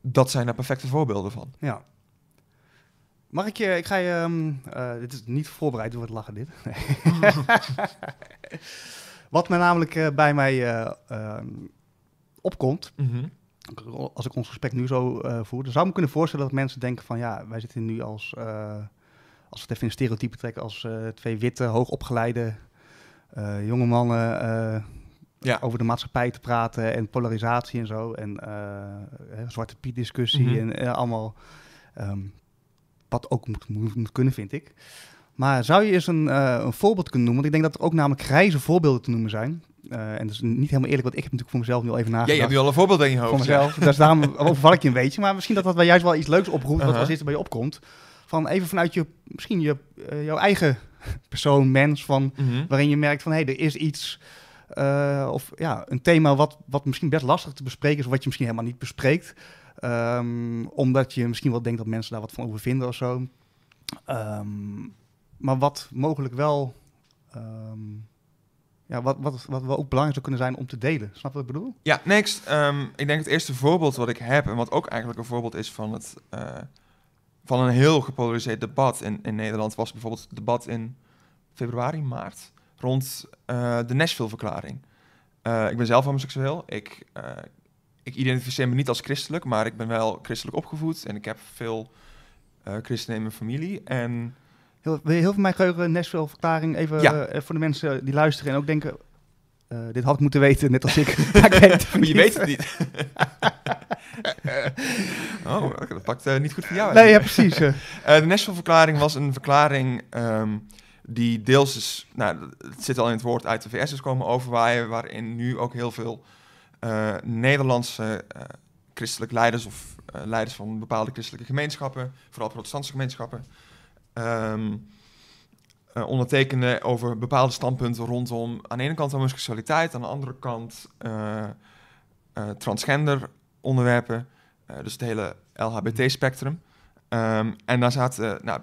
Dat zijn daar perfecte voorbeelden van. Ja, Mag ik je, ik ga je, ehm, eh, dit is niet voorbereid, het lachen dit. Oh. [laughs] Wat mij namelijk eh, bij mij eh, ehm, opkomt, mhm. als ik ons gesprek nu zo voer, dan zou ik me kunnen voorstellen dat mensen denken van ja, wij zitten nu als, als we het even in stereotype trekken, als twee witte, hoogopgeleide jonge mannen ja. over de maatschappij te praten en polarisatie en zo en zwarte piet discussie mhm. en allemaal... Um, wat ook moet, kunnen, vind ik. Maar zou je eens een, eh, een, voorbeeld kunnen noemen? Want ik denk dat er ook namelijk grijze voorbeelden te noemen zijn. Eh, en dat is niet helemaal eerlijk, want ik heb natuurlijk voor mezelf nu al even nagedacht. Jij hebt nu al een voorbeeld in je hoofd. Voor mezelf, dus daarom [laughs] overval ik je een beetje. Maar misschien dat dat bij juist wel iets leuks oproept, wat uh-huh. als eerste bij je opkomt. Van even vanuit je, misschien je, eh, jouw eigen [laughs] persoon, mens, van, mhm. waarin je merkt van... hé, hey, er is iets of ja, een thema wat, wat misschien best lastig te bespreken is, of wat je misschien helemaal niet bespreekt. Ehm, omdat je misschien wel denkt dat mensen daar wat van over vinden of zo. Ehm, maar wat mogelijk wel. Ehm, ja, wat, wat, wat wel ook belangrijk zou kunnen zijn om te delen. Snap je wat ik bedoel? Ja, next. ik denk het eerste voorbeeld wat ik heb, en wat ook eigenlijk een voorbeeld is van, het, eh, van een heel gepolariseerd debat in, in Nederland, was bijvoorbeeld het debat in februari, maart, rond eh, de Nashville-verklaring. Eh, ik ben zelf homoseksueel. Ik ik identificeer me niet als christelijk, maar ik ben wel christelijk opgevoed en ik heb veel eh, christenen in mijn familie. En heel, wil je heel veel mijn geheugen Nashville-verklaring even eh, voor de mensen die luisteren en ook denken... Eh, dit had ik moeten weten, net als ik. [laughs] ik weet je weet het niet. [laughs] oh, dat pakt niet goed voor jou. Nee, ja, precies. [laughs] de Nashville-verklaring was een verklaring ehm, die deels is... Nou, het zit al in het woord uit de VS is dus komen overwaaien... waarin nu ook heel veel uh, Nederlandse eh, christelijke leiders of eh, leiders van bepaalde christelijke gemeenschappen, vooral protestantse gemeenschappen, um, ehm, ondertekenden over bepaalde standpunten rondom aan de ene kant homoseksualiteit, aan de andere kant transgender onderwerpen, dus het hele LHBT-spectrum. Ehm, en daar zaten nou,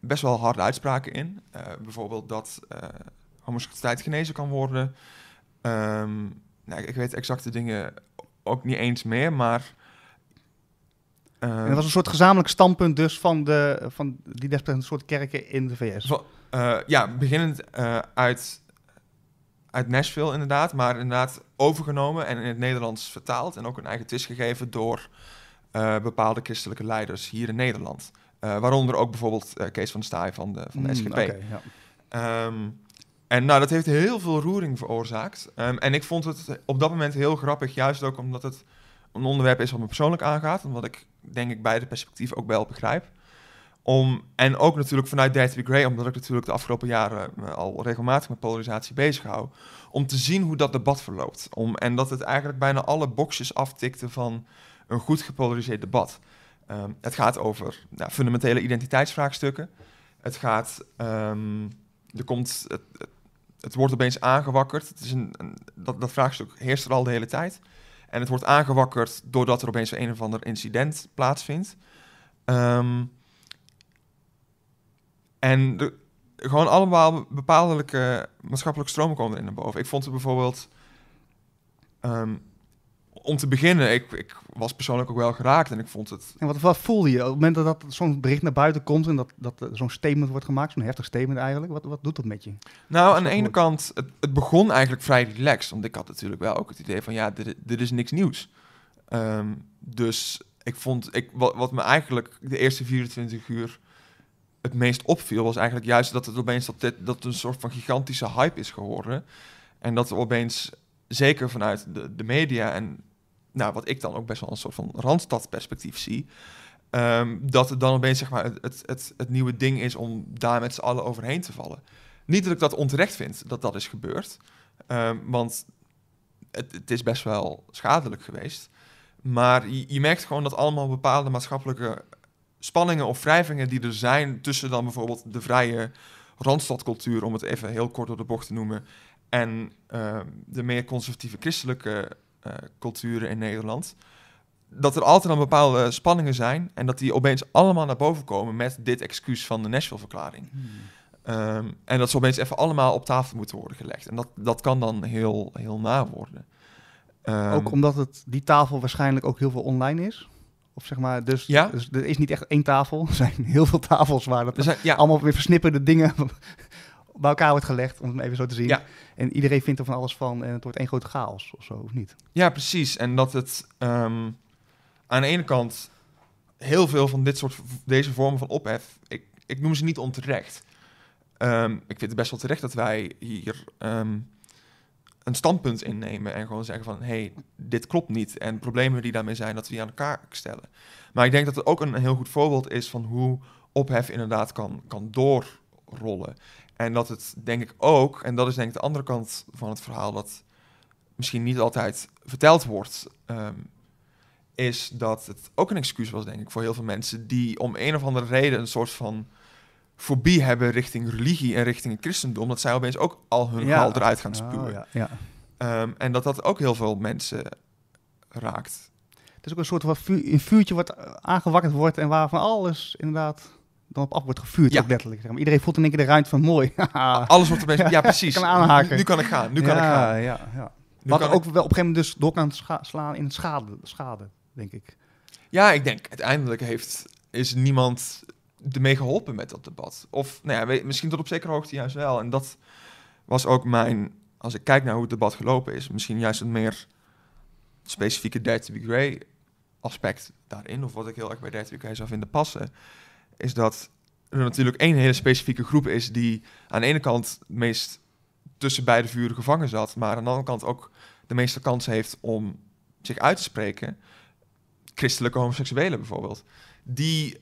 best wel harde uitspraken in. bijvoorbeeld dat homoseksualiteit genezen kan worden. Ehm, nou, ik weet exacte dingen ook niet eens meer, maar... Uh, dat was eh, een soort gezamenlijk standpunt dus van, de, van die desbetreffende soort kerken in de VS? Eh, ja, beginnend eh, uit, uit Nashville inderdaad, maar inderdaad overgenomen en in het Nederlands vertaald en ook een eigen twist gegeven door bepaalde christelijke leiders hier in Nederland. waaronder ook bijvoorbeeld Kees van Staaij van de, van de hmm, SGP. ja. Ehm, en nou, dat heeft heel veel roering veroorzaakt. Ehm, en ik vond het op dat moment heel grappig, juist ook omdat het een onderwerp is wat me persoonlijk aangaat. Omdat ik denk ik beide perspectieven ook wel begrijp. Om, en ook natuurlijk vanuit Dare to Grey, omdat ik natuurlijk de afgelopen jaren al regelmatig met polarisatie bezig hou. Om te zien hoe dat debat verloopt. Om, en dat het eigenlijk bijna alle boxjes aftikte van een goed gepolariseerd debat. Ehm, het gaat over nou, fundamentele identiteitsvraagstukken. Het gaat. Ehm, er komt. het, het wordt opeens aangewakkerd. Het is een, dat, dat vraagstuk heerst er al de hele tijd. En het wordt aangewakkerd doordat er opeens een of ander incident plaatsvindt. Ehm, en gewoon allemaal bepaalde eh, maatschappelijke stromen komen erin naar boven. Ik vond het bijvoorbeeld. Ehm, om te beginnen, ik, ik, was persoonlijk ook wel geraakt en ik vond het... En wat, wat voelde je op het moment dat, zo'n bericht naar buiten komt en dat, dat eh, zo'n statement wordt gemaakt, zo'n heftig statement eigenlijk, wat, wat doet dat met je? Nou, aan de ene kant, het, het, begon eigenlijk vrij relaxed, want ik had natuurlijk wel ook het idee van, ja, dit, is niks nieuws. Ehm, dus ik vond, ik, wat, wat me eigenlijk de eerste 24 uur het meest opviel, was eigenlijk juist dat het opeens dat, dit, een soort van gigantische hype is geworden. En dat er opeens, zeker vanuit de, de media en nou, wat ik dan ook best wel een soort van randstadperspectief zie. Ehm, dat het dan opeens zeg maar, het, het, het, nieuwe ding is om daar met z'n allen overheen te vallen. Niet dat ik dat onterecht vind dat dat is gebeurd. Ehm, want het, het, is best wel schadelijk geweest. Maar je, je, merkt gewoon dat allemaal bepaalde maatschappelijke spanningen of wrijvingen die er zijn tussen dan bijvoorbeeld de vrije randstadcultuur, om het even heel kort door de bocht te noemen, en ehm, de meer conservatieve christelijke eh, culturen in Nederland. Dat er altijd al bepaalde spanningen zijn en dat die opeens allemaal naar boven komen met dit excuus van de Nashville-verklaring. Hmm. Ehm, en dat ze opeens even allemaal op tafel moeten worden gelegd. En dat, dat kan dan heel, heel na worden. Ehm, ook omdat het, die tafel waarschijnlijk ook heel veel online is? Of zeg maar, dus, ja? dus er is niet echt één tafel. [laughs] Er zijn heel veel tafels waar dat dus, ja. allemaal weer versnipperde dingen bij elkaar wordt gelegd, om het even zo te zien. En iedereen vindt er van alles van en het wordt één grote chaos of zo, of niet? Ja, precies. En dat het ehm, aan de ene kant heel veel van dit soort, deze vormen van ophef, ik, ik noem ze niet onterecht. Ehm, ik vind het best wel terecht dat wij hier ehm, een standpunt innemen en gewoon zeggen van, hey, dit klopt niet. En problemen die daarmee zijn, dat we die aan elkaar stellen. Maar ik denk dat het ook een heel goed voorbeeld is van hoe ophef inderdaad kan, kan doorrollen. En dat het denk ik ook, en dat is denk ik de andere kant van het verhaal, wat misschien niet altijd verteld wordt, ehm, is dat het ook een excuus was, denk ik, voor heel veel mensen die om een of andere reden een soort van fobie hebben richting religie en richting het christendom, dat zij opeens ook al hun ja, eruit gaan oh, spuwen. ja, ja. Ehm, en dat dat ook heel veel mensen raakt. Het is ook een soort van vuurtje wat aangewakkerd wordt en waarvan alles inderdaad dan op af wordt gevuurd. Ja. Ook letterlijk, zeg maar. Iedereen voelt in één keer de ruimte van mooi. [laughs] Alles wordt erbij. Ja, [laughs] precies. kan aanhaken. Nu, kan ik gaan. Nu kan ik gaan. Ja, ja. Nu Wat ook wel op een gegeven moment dus door kan slaan in schade, schade, denk ik. Ja, ik denk uiteindelijk heeft, is niemand ermee geholpen met dat debat. Of nou ja, misschien tot op zekere hoogte juist wel. En dat was ook mijn, als ik kijk naar hoe het debat gelopen is, misschien juist het meer specifieke dirty to Grey aspect daarin. Of wat ik heel erg bij dirty Grey zou vinden passen is dat er natuurlijk één hele specifieke groep is die aan de ene kant het meest tussen beide vuren gevangen zat, maar aan de andere kant ook de meeste kans heeft om zich uit te spreken. Christelijke homoseksuelen bijvoorbeeld. Die,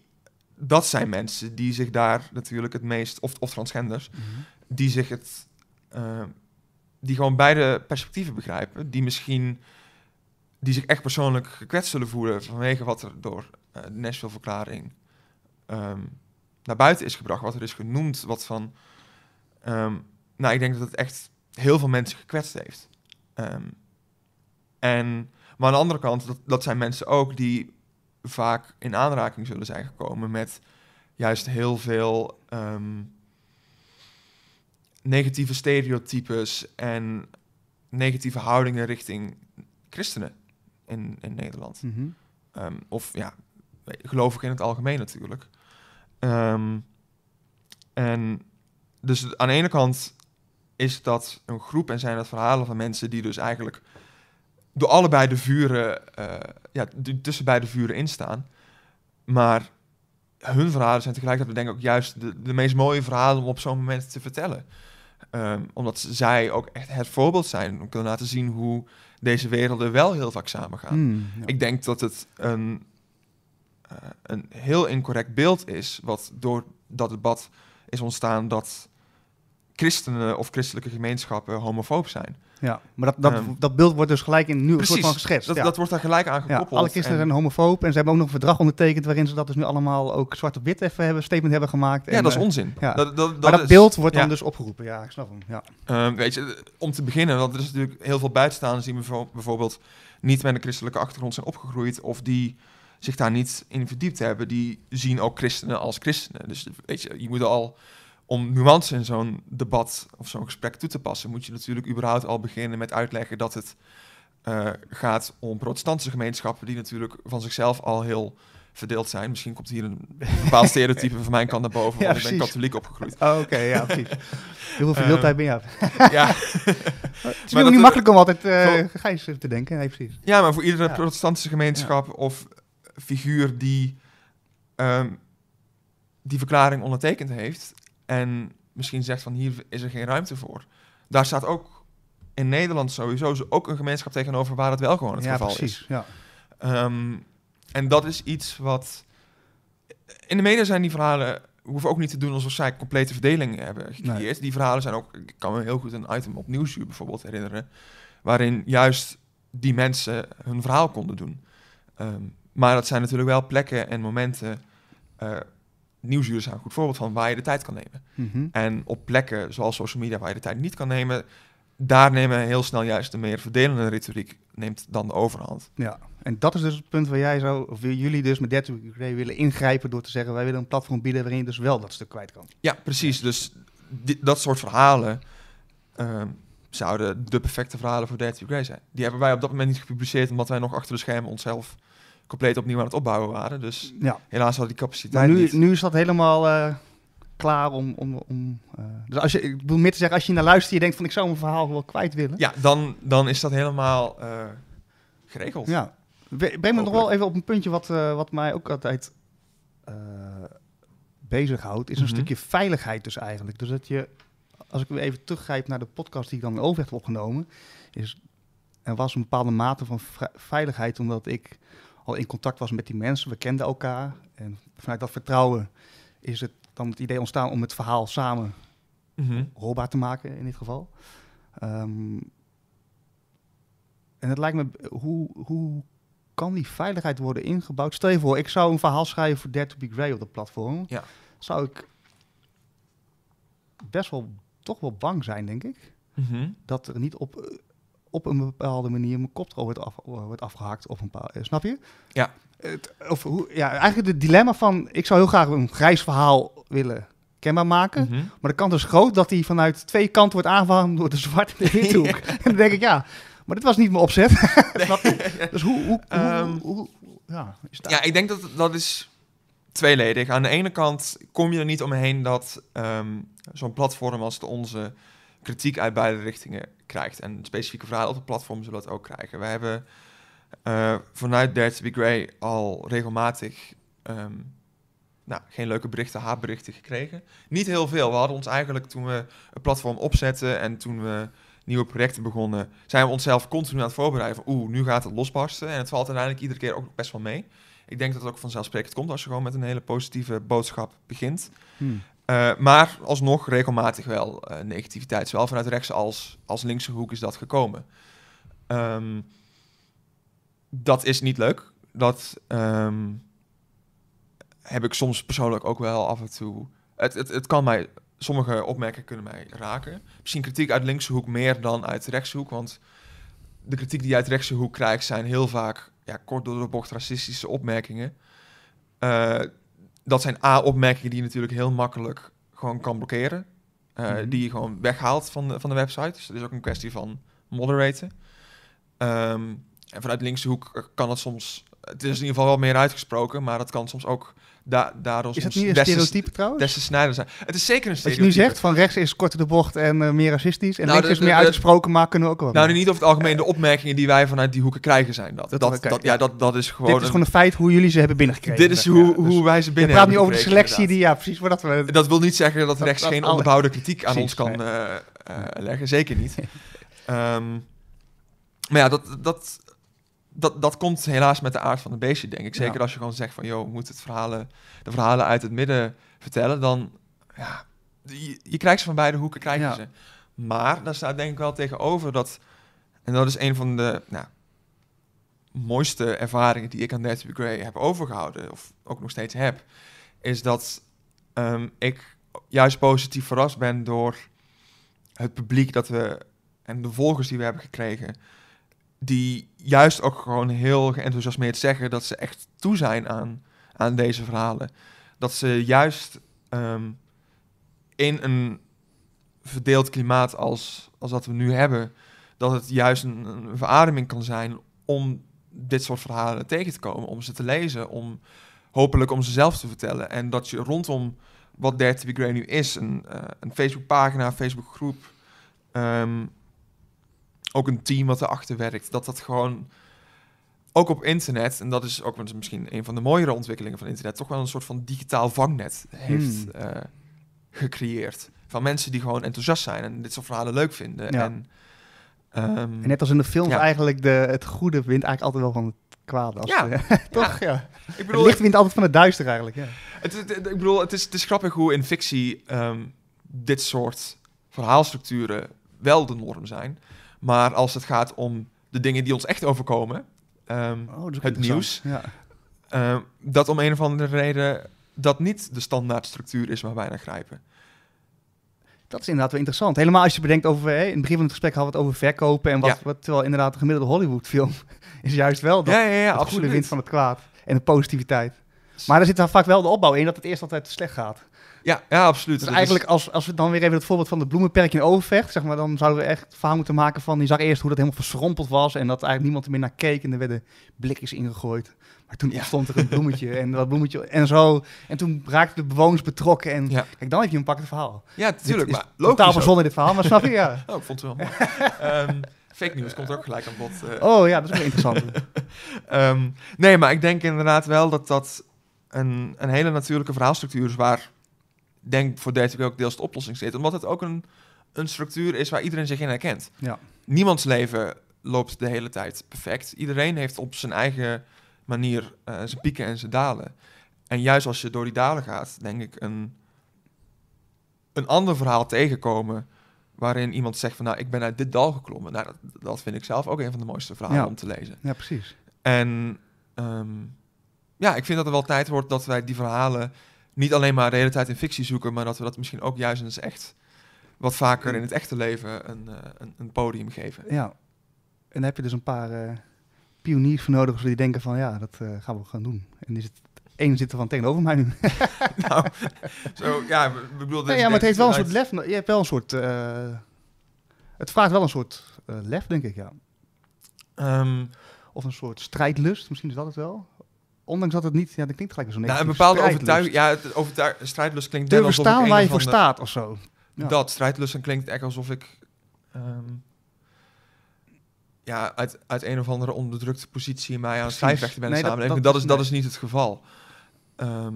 dat zijn mensen die zich daar natuurlijk het meest, of, of transgenders, mhm. die zich het, eh, die gewoon beide perspectieven begrijpen, die misschien, die zich echt persoonlijk gekwetst zullen voelen vanwege wat er door eh, de Nashville-verklaring Ehm, naar buiten is gebracht, wat er is genoemd, wat van. Ehm, nou, ik denk dat het echt heel veel mensen gekwetst heeft. Ehm, en, maar aan de andere kant, dat, dat zijn mensen ook die vaak in aanraking zullen zijn gekomen met juist heel veel negatieve stereotypes en negatieve houdingen richting christenen in, in Nederland. Mhm. of ja, ik in het algemeen natuurlijk. Um, en dus aan de ene kant is dat een groep en zijn dat verhalen van mensen die dus eigenlijk door allebei de vuren, uh, ja, tussen beide vuren instaan. Maar hun verhalen zijn tegelijkertijd denk ik ook juist de, de meest mooie verhalen om op zo'n moment te vertellen. Ehm, omdat zij ook echt het voorbeeld zijn om te laten zien hoe deze werelden wel heel vaak samengaan. Hmm, ik denk dat het een eh, een heel incorrect beeld is, wat door dat debat is ontstaan dat christenen of christelijke gemeenschappen homofoob zijn. Ja, maar dat, dat, ehm, dat beeld wordt dus gelijk in nu een soort van geschetst. Dat, dat wordt daar gelijk aan gekoppeld. Ja, alle christenen zijn homofoob en ze hebben ook nog een verdrag ondertekend waarin ze dat dus nu allemaal ook zwart op wit even hebben, statement hebben gemaakt. ja, dat is eh, onzin. Dat, dat, maar dat beeld wordt dan dus opgeroepen, ja, ik snap hem. Ja. Ehm, weet je, om te beginnen, want er is natuurlijk heel veel buitenstaanders die bijvoorbeeld niet met een christelijke achtergrond zijn opgegroeid of die zich daar niet in verdiept hebben, die zien ook christenen als christenen. Dus weet je, je moet al om nuance in zo'n debat of zo'n gesprek toe te passen, moet je natuurlijk überhaupt al beginnen met uitleggen dat het eh, gaat om protestantse gemeenschappen, die natuurlijk van zichzelf al heel verdeeld zijn. Misschien komt hier een bepaald stereotype van mijn kant naar boven, [laughs] want ik ben katholiek opgegroeid. Oh, oké, ja, [laughs] precies. Heel veel verdeeldheid ehm, ben je [laughs] ja. het is maar niet makkelijk om altijd uh, te denken. Nee, precies. Ja, maar voor iedere protestantse gemeenschap of figuur die ehm, die verklaring ondertekend heeft en misschien zegt van hier is er geen ruimte voor. Daar staat ook in Nederland sowieso ook een gemeenschap tegenover waar het wel gewoon het geval is. Ja. Um, en dat is iets wat in de media zijn die verhalen hoeven ook niet te doen alsof zij complete verdelingen hebben gecreëerd. Die verhalen zijn ook, ik kan me heel goed een item op Nieuwsuur bijvoorbeeld herinneren, waarin juist die mensen hun verhaal konden doen. Ehm, maar dat zijn natuurlijk wel plekken en momenten. Uh, zijn een goed voorbeeld van waar je de tijd kan nemen. Mhm. En op plekken zoals social media waar je de tijd niet kan nemen, daar nemen heel snel juist de meer verdelende retoriek neemt dan de overhand. Ja, en dat is dus het punt waar jij zou, of jullie dus met 30 willen ingrijpen door te zeggen wij willen een platform bieden waarin je dus wel dat stuk kwijt kan. Ja, precies. Dus dat soort verhalen ehm, zouden de perfecte verhalen voor 30 Grey zijn. Die hebben wij op dat moment niet gepubliceerd omdat wij nog achter de schermen onszelf compleet opnieuw aan het opbouwen waren. Dus ja. helaas had die capaciteit nu, niet. Nu is dat helemaal eh, klaar om... om, om eh, dus als je, ik bedoel meer te zeggen, als je naar luistert en je denkt van ik zou mijn verhaal wel kwijt willen. Ja, dan, dan is dat helemaal eh, geregeld. Ja. Breng me nog wel even op een puntje wat, wat mij ook altijd bezighoudt. Is een mhm. stukje veiligheid dus eigenlijk. Dus dat je, als ik even teruggrijp naar de podcast die ik dan over heb opgenomen... is er was een bepaalde mate van veiligheid, omdat ik al in contact was met die mensen. We kenden elkaar. En vanuit dat vertrouwen is het dan het idee ontstaan om het verhaal samen mm te maken in dit geval. Ehm, en het lijkt me, hoe, hoe kan die veiligheid worden ingebouwd? Stel je voor, ik zou een verhaal schrijven voor Dead to Be Grey op dat platform. Ja. Zou ik best wel toch wel bang zijn, denk ik. Mhm. Dat er niet op eh, op een bepaalde manier mijn kop wordt, af, eh, wordt afgehakt. Of een paar, eh, snap je? Ja. Het, of hoe, ja, eigenlijk het dilemma van, ik zou heel graag een grijs verhaal willen kenbaar maken. Mhm. Maar de kans is groot dat hij vanuit twee kanten wordt aangevallen door de zwarte en [laughs] de En dan denk ik, ja, maar dit was niet mijn opzet. [laughs] dus hoe, hoe, hoe, ehm, hoe ja, is dat? ja, ik denk dat dat is tweeledig. Aan de ene kant kom je er niet omheen dat ehm, zo'n platform als de onze kritiek uit beide richtingen krijgt. En specifieke verhalen op het platform zullen dat ook krijgen. Wij hebben eh, vanuit Dare to be Grey al regelmatig ehm, nou, geen leuke berichten, haatberichten gekregen. Niet heel veel. We hadden ons eigenlijk toen we het platform opzetten en toen we nieuwe projecten begonnen, zijn we onszelf continu aan het voorbereiden van oeh, nu gaat het losbarsten. En het valt uiteindelijk iedere keer ook best wel mee. Ik denk dat het ook vanzelfsprekend komt als je gewoon met een hele positieve boodschap begint. Hmm. Eh, maar alsnog regelmatig wel eh, negativiteit. Zowel vanuit rechts als, als linkse hoek is dat gekomen. Ehm, dat is niet leuk. Dat ehm, heb ik soms persoonlijk ook wel af en toe. Het, het, het kan mij, sommige opmerkingen kunnen mij raken. Misschien kritiek uit linkse hoek meer dan uit rechtse hoek. Want de kritiek die je uit rechtse hoek krijgt zijn heel vaak ja, kort door de bocht racistische opmerkingen. Uh, dat zijn A-opmerkingen die je natuurlijk heel makkelijk gewoon kan blokkeren. Eh, mhm. Die je gewoon weghaalt van de, van de website. Dus dat is ook een kwestie van moderaten. Ehm, en vanuit linkse hoek kan het soms... Het is in ieder geval wel meer uitgesproken, maar dat kan soms ook Da daarom is het niet een stereotype trouwens? Des te snijden zijn. Het is zeker een stereotype. Als je nu zegt van rechts is korter de bocht en eh, meer racistisch. En nou, links is meer uitgesproken, maar kunnen we ook wel. Nou, niet over het algemeen. Eh, de opmerkingen die wij vanuit die hoeken krijgen zijn dat. dat, ja, dat, dat is gewoon. Dit is een, gewoon een feit hoe jullie ze hebben binnengekregen. Dit is hoe, hoe dus wij ze binnen. Je praat nu over de selectie die, ja, precies. Voordat we, dat wil niet zeggen dat, rechts geen onderbouwde kritiek aan ons kan eh, leggen. Zeker niet. [laughs] Ehm, maar ja, dat, dat, dat, dat komt helaas met de aard van een beestje, denk ik. Zeker als je gewoon zegt van, joh, moet het verhalen, de verhalen uit het midden vertellen, dan, ja, je, je krijgt ze van beide hoeken, krijgen ze. Maar daar staat denk ik wel tegenover dat, en dat is een van de nou, mooiste ervaringen die ik aan Nancy Gray heb overgehouden, of ook nog steeds heb, is dat ehm, ik juist positief verrast ben door het publiek dat we en de volgers die we hebben gekregen, die juist ook gewoon heel geënthousiasmeerd zeggen dat ze echt toe zijn aan, aan deze verhalen. Dat ze juist ehm, in een verdeeld klimaat als, als dat we nu hebben, dat het juist een, verademing kan zijn om dit soort verhalen tegen te komen, om ze te lezen, om hopelijk om ze zelf te vertellen. En dat je rondom wat Dare to be Grey nu is, een, uh, een Facebookpagina, Facebookgroep, ehm, ook een team wat erachter werkt. Dat dat gewoon ook op internet, en dat is ook misschien een van de mooiere ontwikkelingen van internet, toch wel een soort van digitaal vangnet heeft hmm. eh, gecreëerd. Van mensen die gewoon enthousiast zijn en dit soort verhalen leuk vinden. En, ehm, en, net als in de films eigenlijk, de, het goede wint eigenlijk altijd wel van het kwade. Als ja. [laughs] toch? Ja. Ik bedoel, het licht wint altijd van het duister eigenlijk. Ja. Het, ik bedoel, het is, het is grappig hoe in fictie ehm, dit soort verhaalstructuren wel de norm zijn. Maar als het gaat om de dingen die ons echt overkomen, ehm, oh, het nieuws, ja. Ehm, dat om een of andere reden dat niet de standaardstructuur is waar wij naar grijpen. Dat is inderdaad wel interessant. Helemaal als je bedenkt over, in het begin van het gesprek hadden we het over verkopen en wat, wat terwijl inderdaad de gemiddelde Hollywood-film [laughs] is juist wel dat, ja, ja, ja, goede wind van het kwaad en de positiviteit. Maar er zit dan vaak wel de opbouw in dat het eerst altijd slecht gaat. Ja, ja absoluut. Dus eigenlijk als, als we dan weer even het voorbeeld van de bloemenperk in Overvecht, zeg maar, dan zouden we echt verhaal moeten maken van, je zag eerst hoe dat helemaal verschrompeld was en dat eigenlijk niemand er meer naar keek en er werden blikjes ingegooid. Maar toen ja. stond er een bloemetje en dat bloemetje en zo. En toen raakten de bewoners betrokken. En kijk, dan heb je een pakkend verhaal. Ja, natuurlijk. Maar logisch totaal dit verhaal, maar snap je? Ja. [laughs] oh, ik vond het wel mooi. [laughs] Ehm, fake nieuws komt ook gelijk aan bod. Eh. Oh ja, dat is wel interessant. [laughs] Ehm, nee, maar ik denk inderdaad wel dat dat een, een hele natuurlijke verhaalstructuur is waar denk voor deze ook deels de oplossing zit. Omdat het ook een, een structuur is waar iedereen zich in herkent. Ja. Niemands leven loopt de hele tijd perfect. Iedereen heeft op zijn eigen manier eh, zijn pieken en zijn dalen. En juist als je door die dalen gaat, denk ik een, een ander verhaal tegenkomen. Waarin iemand zegt van nou, ik ben uit dit dal geklommen. Nou, dat, vind ik zelf ook een van de mooiste verhalen om te lezen. Ja, precies. En ehm, ja, ik vind dat er wel tijd wordt dat wij die verhalen niet alleen maar de hele tijd in fictie zoeken, maar dat we dat misschien ook juist eens echt wat vaker in het echte leven een, eh, een, een podium geven. Ja, en dan heb je dus een paar eh, pioniers voor nodig die denken van ja, dat eh, gaan we gaan doen. En is het één zit er van tegenover mij nu. [laughs] nou, [laughs] zo, ja, Nee, ja, maar het heeft wel een soort lef. Je hebt wel een soort... het vraagt wel een soort lef, denk ik, ja. Ehm, of een soort strijdlust, misschien is dat het wel ondanks dat het niet, ja, dat klinkt gelijk zo'n nou, een bepaalde overtuiging, ja, het overtuig, strijdlust klinkt Te staan waar je voor de, staat of zo. Dat, strijdlust, en klinkt echt alsof ik ehm, ja, uit, een of andere onderdrukte positie mij aan het strijdvechten ben nee, Dat, is, dat is niet het geval. Ehm,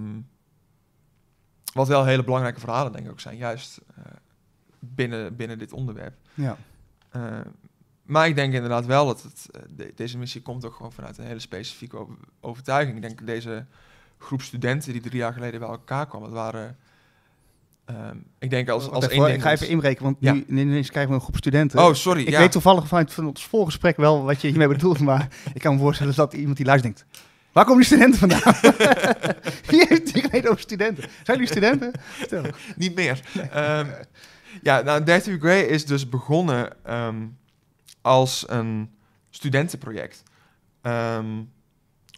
wat wel hele belangrijke verhalen denk ik ook zijn, juist eh, binnen, binnen dit onderwerp. Ja. Ehm, maar ik denk inderdaad wel dat het, eh, deze missie komt ook gewoon vanuit een hele specifieke overtuiging. Ik denk deze groep studenten die drie jaar geleden bij elkaar kwam, dat waren... Ehm, ik denk als, als Ik ga even inbreken, want ja. nu ineens krijgen we een groep studenten. Oh, sorry. Ik weet toevallig vanuit van ons voorgesprek wel wat je hiermee bedoelt, [laughs] maar ik kan me voorstellen dat iemand die luistert Waar komen die studenten vandaan? [laughs] Wie heeft die over studenten? Zijn die studenten? [laughs] Niet meer. Ehm, ja, nou, Grey is dus begonnen... Ehm, als een studentenproject. Ehm,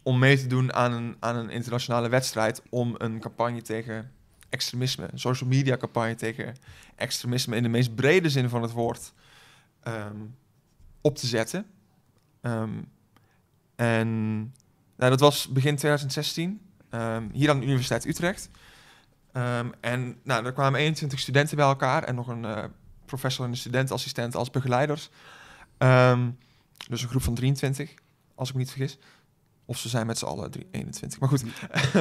om mee te doen aan een, aan een internationale wedstrijd om een campagne tegen extremisme, een social media campagne tegen extremisme in de meest brede zin van het woord ehm, op te zetten. Ehm, en nou, dat was begin 2016, hier aan de Universiteit Utrecht. en nou, er kwamen 21 studenten bij elkaar en nog een eh, professor en een studentassistent als begeleiders. Ehm, dus een groep van 23, als ik me niet vergis. Of ze zijn met z'n allen 21. Maar goed, [laughs]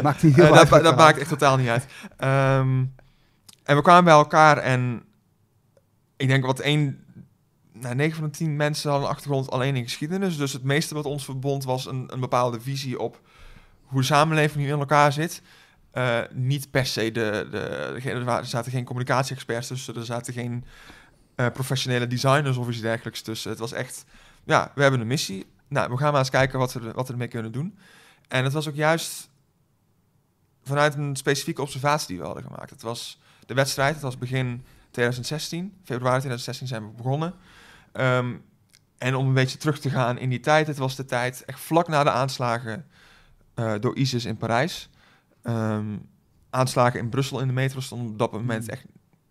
maakt niet heel eh, dat, maakt echt totaal niet uit. Ehm, en we kwamen bij elkaar en ik denk wat één, nou, 9 van de 10 mensen hadden een achtergrond alleen in geschiedenis. Dus het meeste wat ons verbond was een, een bepaalde visie op hoe de samenleving nu in elkaar zit. Eh, niet per se de, de, de, er zaten geen communicatie-experts tussen, er zaten geen eh, professionele designers of iets dergelijks Dus Het was echt, ja, we hebben een missie. Nou, we gaan maar eens kijken wat we, wat we ermee kunnen doen. En het was ook juist vanuit een specifieke observatie die we hadden gemaakt. Het was de wedstrijd, het was begin 2016, februari 2016 zijn we begonnen. Ehm, en om een beetje terug te gaan in die tijd, het was de tijd echt vlak na de aanslagen eh, door ISIS in Parijs. Ehm, aanslagen in Brussel in de metro stonden op dat moment mm. echt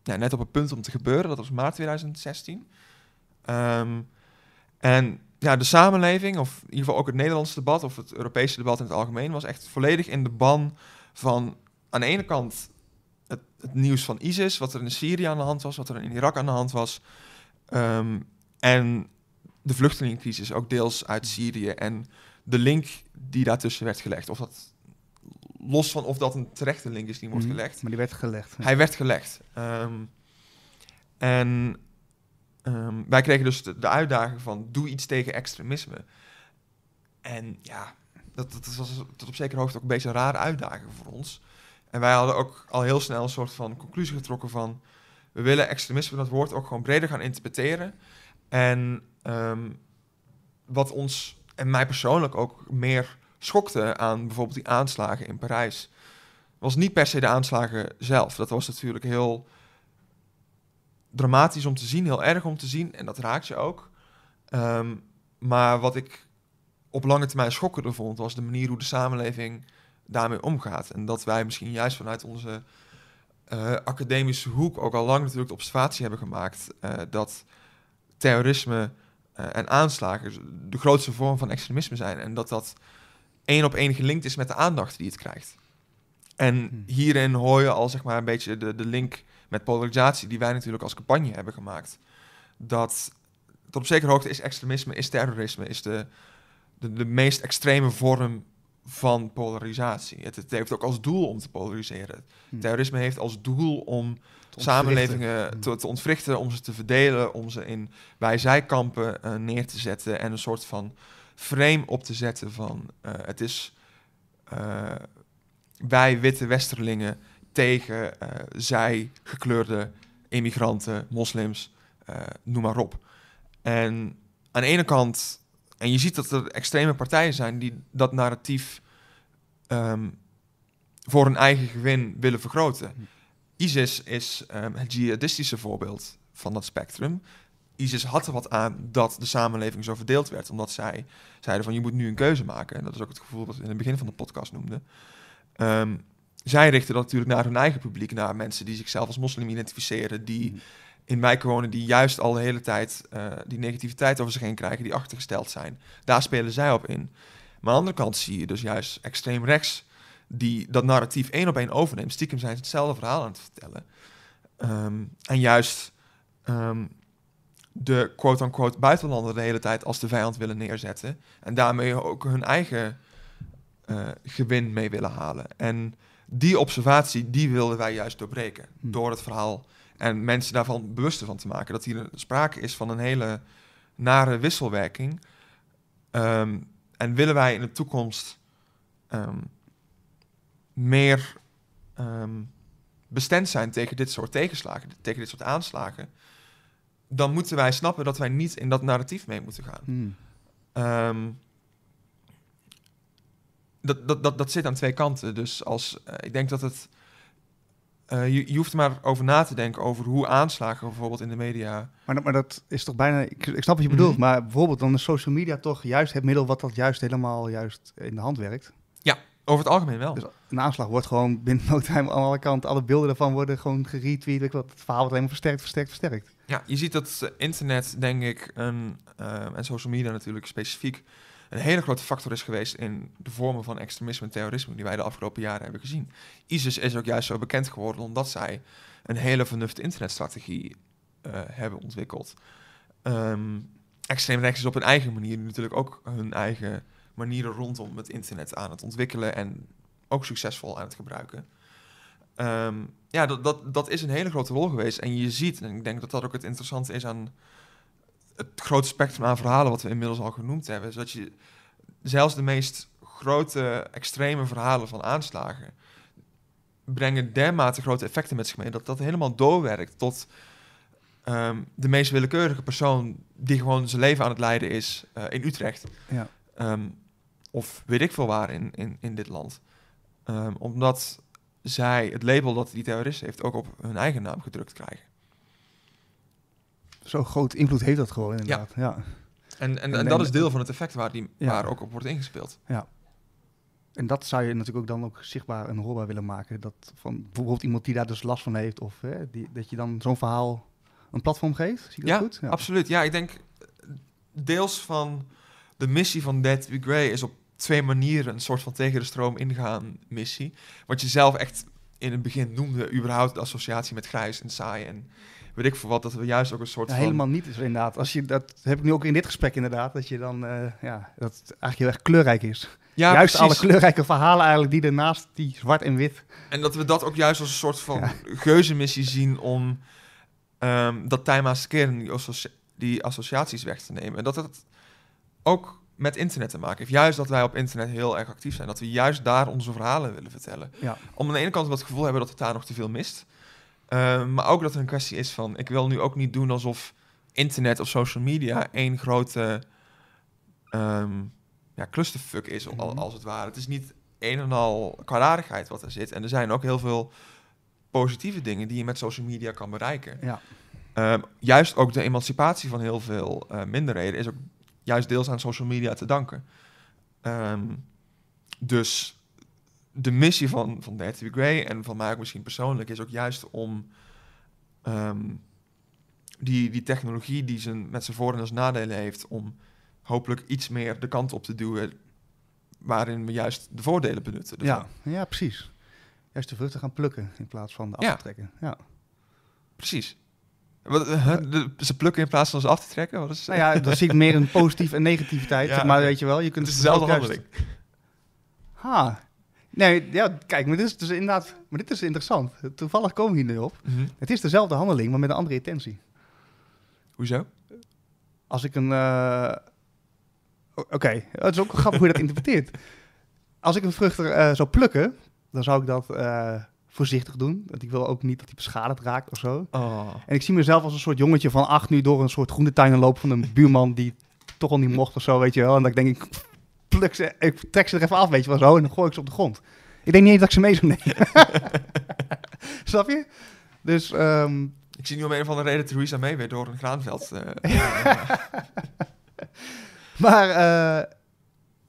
ja, net op het punt om te gebeuren. Dat was maart 2016. Ehm, en ja, de samenleving, of in ieder geval ook het Nederlandse debat of het Europese debat in het algemeen, was echt volledig in de ban van aan de ene kant het, het nieuws van ISIS, wat er in Syrië aan de hand was, wat er in Irak aan de hand was. Ehm, en de vluchtelingencrisis, ook deels uit Syrië. En de link die daartussen werd gelegd. Of dat los van of dat een terechte link is die wordt mhm. gelegd. Maar die werd gelegd. Hij werd gelegd. Ehm, en ehm, wij kregen dus de, uitdaging van doe iets tegen extremisme. En ja, dat, dat was tot op zekere hoogte ook een beetje een rare uitdaging voor ons. En wij hadden ook al heel snel een soort van conclusie getrokken van... we willen extremisme, dat woord, ook gewoon breder gaan interpreteren. En ehm, wat ons en mij persoonlijk ook meer schokte aan bijvoorbeeld die aanslagen in Parijs. Was niet per se de aanslagen zelf. Dat was natuurlijk heel dramatisch om te zien, heel erg om te zien en dat raakt je ook. Ehm, maar wat ik op lange termijn schokkender vond, was de manier hoe de samenleving daarmee omgaat. En dat wij misschien juist vanuit onze eh, academische hoek ook al lang natuurlijk de observatie hebben gemaakt eh, dat terrorisme eh, en aanslagen de grootste vorm van extremisme zijn. En dat dat één op één gelinkt is met de aandacht die het krijgt. En hmm. hierin hoor je al zeg maar een beetje de, de link met polarisatie die wij natuurlijk als campagne hebben gemaakt. Dat tot op zekere hoogte is extremisme, is terrorisme, is de, de, de meest extreme vorm van polarisatie. Het, heeft ook als doel om te polariseren. Hmm. Terrorisme heeft als doel om samenlevingen hmm. te, ontwrichten, om ze te verdelen, om ze in wij-zij-kampen eh, neer te zetten en een soort van frame op te zetten van eh, het is eh, wij witte westerlingen tegen eh, zij gekleurde immigranten, moslims, noem maar op. En aan de ene kant, en je ziet dat er extreme partijen zijn die dat narratief ehm, voor hun eigen gewin willen vergroten. Hm. ISIS is ehm, het jihadistische voorbeeld van dat spectrum. ISIS had er wat aan dat de samenleving zo verdeeld werd. Omdat zij zeiden van je moet nu een keuze maken. En dat is ook het gevoel dat we in het begin van de podcast noemden. Ehm, zij richten dat natuurlijk naar hun eigen publiek, naar mensen die zichzelf als moslim identificeren, die mhm. in mij wonen, die juist al de hele tijd eh, die negativiteit over zich heen krijgen, die achtergesteld zijn. Daar spelen zij op in. Maar aan de andere kant zie je dus juist extreem rechts die dat narratief één op één overneemt. Stiekem zijn ze hetzelfde verhaal aan het vertellen. Ehm, en juist ehm, de quote-unquote buitenlander de hele tijd als de vijand willen neerzetten. En daarmee ook hun eigen eh, gewin mee willen halen. En die observatie, die wilden wij juist doorbreken hm. door het verhaal. En mensen daarvan bewuster van te maken. Dat hier sprake is van een hele nare wisselwerking. Ehm, en willen wij in de toekomst ehm, meer um, zijn tegen dit soort tegenslagen, tegen dit soort aanslagen, dan moeten wij snappen dat wij niet in dat narratief mee moeten gaan. Hmm. Ehm, dat, dat, dat, dat zit aan twee kanten. Dus als, eh, ik denk dat het. Eh, je, je, hoeft er maar over na te denken over hoe aanslagen bijvoorbeeld in de media. Maar dat, maar dat is toch bijna. Ik, snap wat je bedoelt, mhm. maar bijvoorbeeld dan is social media toch juist het middel wat dat juist helemaal juist in de hand werkt. Ja, over het algemeen wel. Dus een aanslag wordt gewoon binnen no time aan alle kanten. Alle beelden daarvan worden gewoon geretweet. Wat, het verhaal wordt maar versterkt, versterkt, versterkt. Ja, je ziet dat eh, internet, denk ik, een, eh, en social media natuurlijk specifiek, een hele grote factor is geweest in de vormen van extremisme en terrorisme die wij de afgelopen jaren hebben gezien. ISIS is ook juist zo bekend geworden omdat zij een hele vernuftige internetstrategie eh, hebben ontwikkeld. Um, extreem rechts is op hun eigen manier natuurlijk ook hun eigen manieren rondom het internet aan het ontwikkelen en ook succesvol aan het gebruiken. Ehm, ja, dat, dat, dat is een hele grote rol geweest. En je ziet, en ik denk dat dat ook het interessante is aan het grote spectrum aan verhalen wat we inmiddels al genoemd hebben, is dat je zelfs de meest grote, extreme verhalen van aanslagen brengen dermate grote effecten met zich mee dat dat helemaal doorwerkt tot ehm, de meest willekeurige persoon die gewoon zijn leven aan het leiden is eh, in Utrecht. Ja. Ehm, of weet ik veel waar in, in, in dit land. omdat zij het label dat die terrorist heeft ook op hun eigen naam gedrukt krijgen. Zo groot invloed heeft dat gewoon inderdaad. Ja. ja. En, en, dat is deel van het effect waar, die, waar ook op wordt ingespeeld. Ja. En dat zou je natuurlijk ook dan ook zichtbaar en hoorbaar willen maken. Dat van bijvoorbeeld iemand die daar dus last van heeft, of hè, die, dat je dan zo'n verhaal een platform geeft. Zie je dat ja, goed? Ja, absoluut. Ja, ik denk eh, deels van de missie van Dead We Grey is op twee manieren een soort van tegen de stroom ingaan missie. Wat je zelf echt in het begin noemde, überhaupt de associatie met grijs en saai en weet ik voor wat, dat we juist ook een soort Helemaal niet is dus inderdaad. Als je, dat heb ik nu ook in dit gesprek inderdaad, dat je dan, eh, ja, dat eigenlijk heel erg kleurrijk is. juist alle kleurrijke verhalen eigenlijk die ernaast, die zwart en wit. En dat we dat ook juist als een soort van geuze missie zien om ehm, dat thema's keren, die, die associaties weg te nemen. En dat dat ook met internet te maken heeft. Juist dat wij op internet heel erg actief zijn. Dat we juist daar onze verhalen willen vertellen. Ja. Om aan de ene kant het gevoel hebben dat het daar nog te veel mist. Ehm, maar ook dat er een kwestie is van... ik wil nu ook niet doen alsof internet of social media... één grote um, ja, clusterfuck is, mhm. als het ware. Het is niet een en al kwaadaardigheid wat er zit. En er zijn ook heel veel positieve dingen... die je met social media kan bereiken. Ja. Ehm, juist ook de emancipatie van heel veel eh, minderheden... is ook juist deels aan social media te danken. Ehm, dus de missie van, van de Gray en van mij ook misschien persoonlijk is ook juist om ehm, die, die technologie die ze met zijn voor- en als nadelen heeft, om hopelijk iets meer de kant op te duwen waarin we juist de voordelen benutten. Dus ja, ja, precies. Juist de vruchten gaan plukken in plaats van de af te trekken. Ja. ja. Precies. Eh, ze plukken in plaats van ze af te trekken? Wat is, nou ja, dan zie ik meer een positief en negativiteit. Ja. Maar weet je wel, je kunt het is dezelfde handeling. Ha. Nee, ja, kijk, maar dit is dus inderdaad... Maar dit is interessant. Toevallig komen we hier nu op. Mhm. Het is dezelfde handeling, maar met een andere intentie. Hoezo? Als ik een... Eh, oké, het is ook grappig hoe je dat [laughs] interpreteert. Als ik een vrucht er, uh, zou plukken, dan zou ik dat voorzichtig doen. Want ik wil ook niet dat hij beschadigd raakt of zo. Oh. En ik zie mezelf als een soort jongetje van acht nu door een soort tuin lopen van een buurman die toch al niet mocht of zo, weet je wel. En dan ik denk, ik, pluk ze, ik trek ze er even af, weet je wel, zo. En dan gooi ik ze op de grond. Ik denk niet eens dat ik ze mee zou nemen. [laughs] Snap je? Dus... Ehm, ik zie nu om een of andere reden Theresa mee weer door een graanveld. Eh, [laughs] eh. maar... Uh...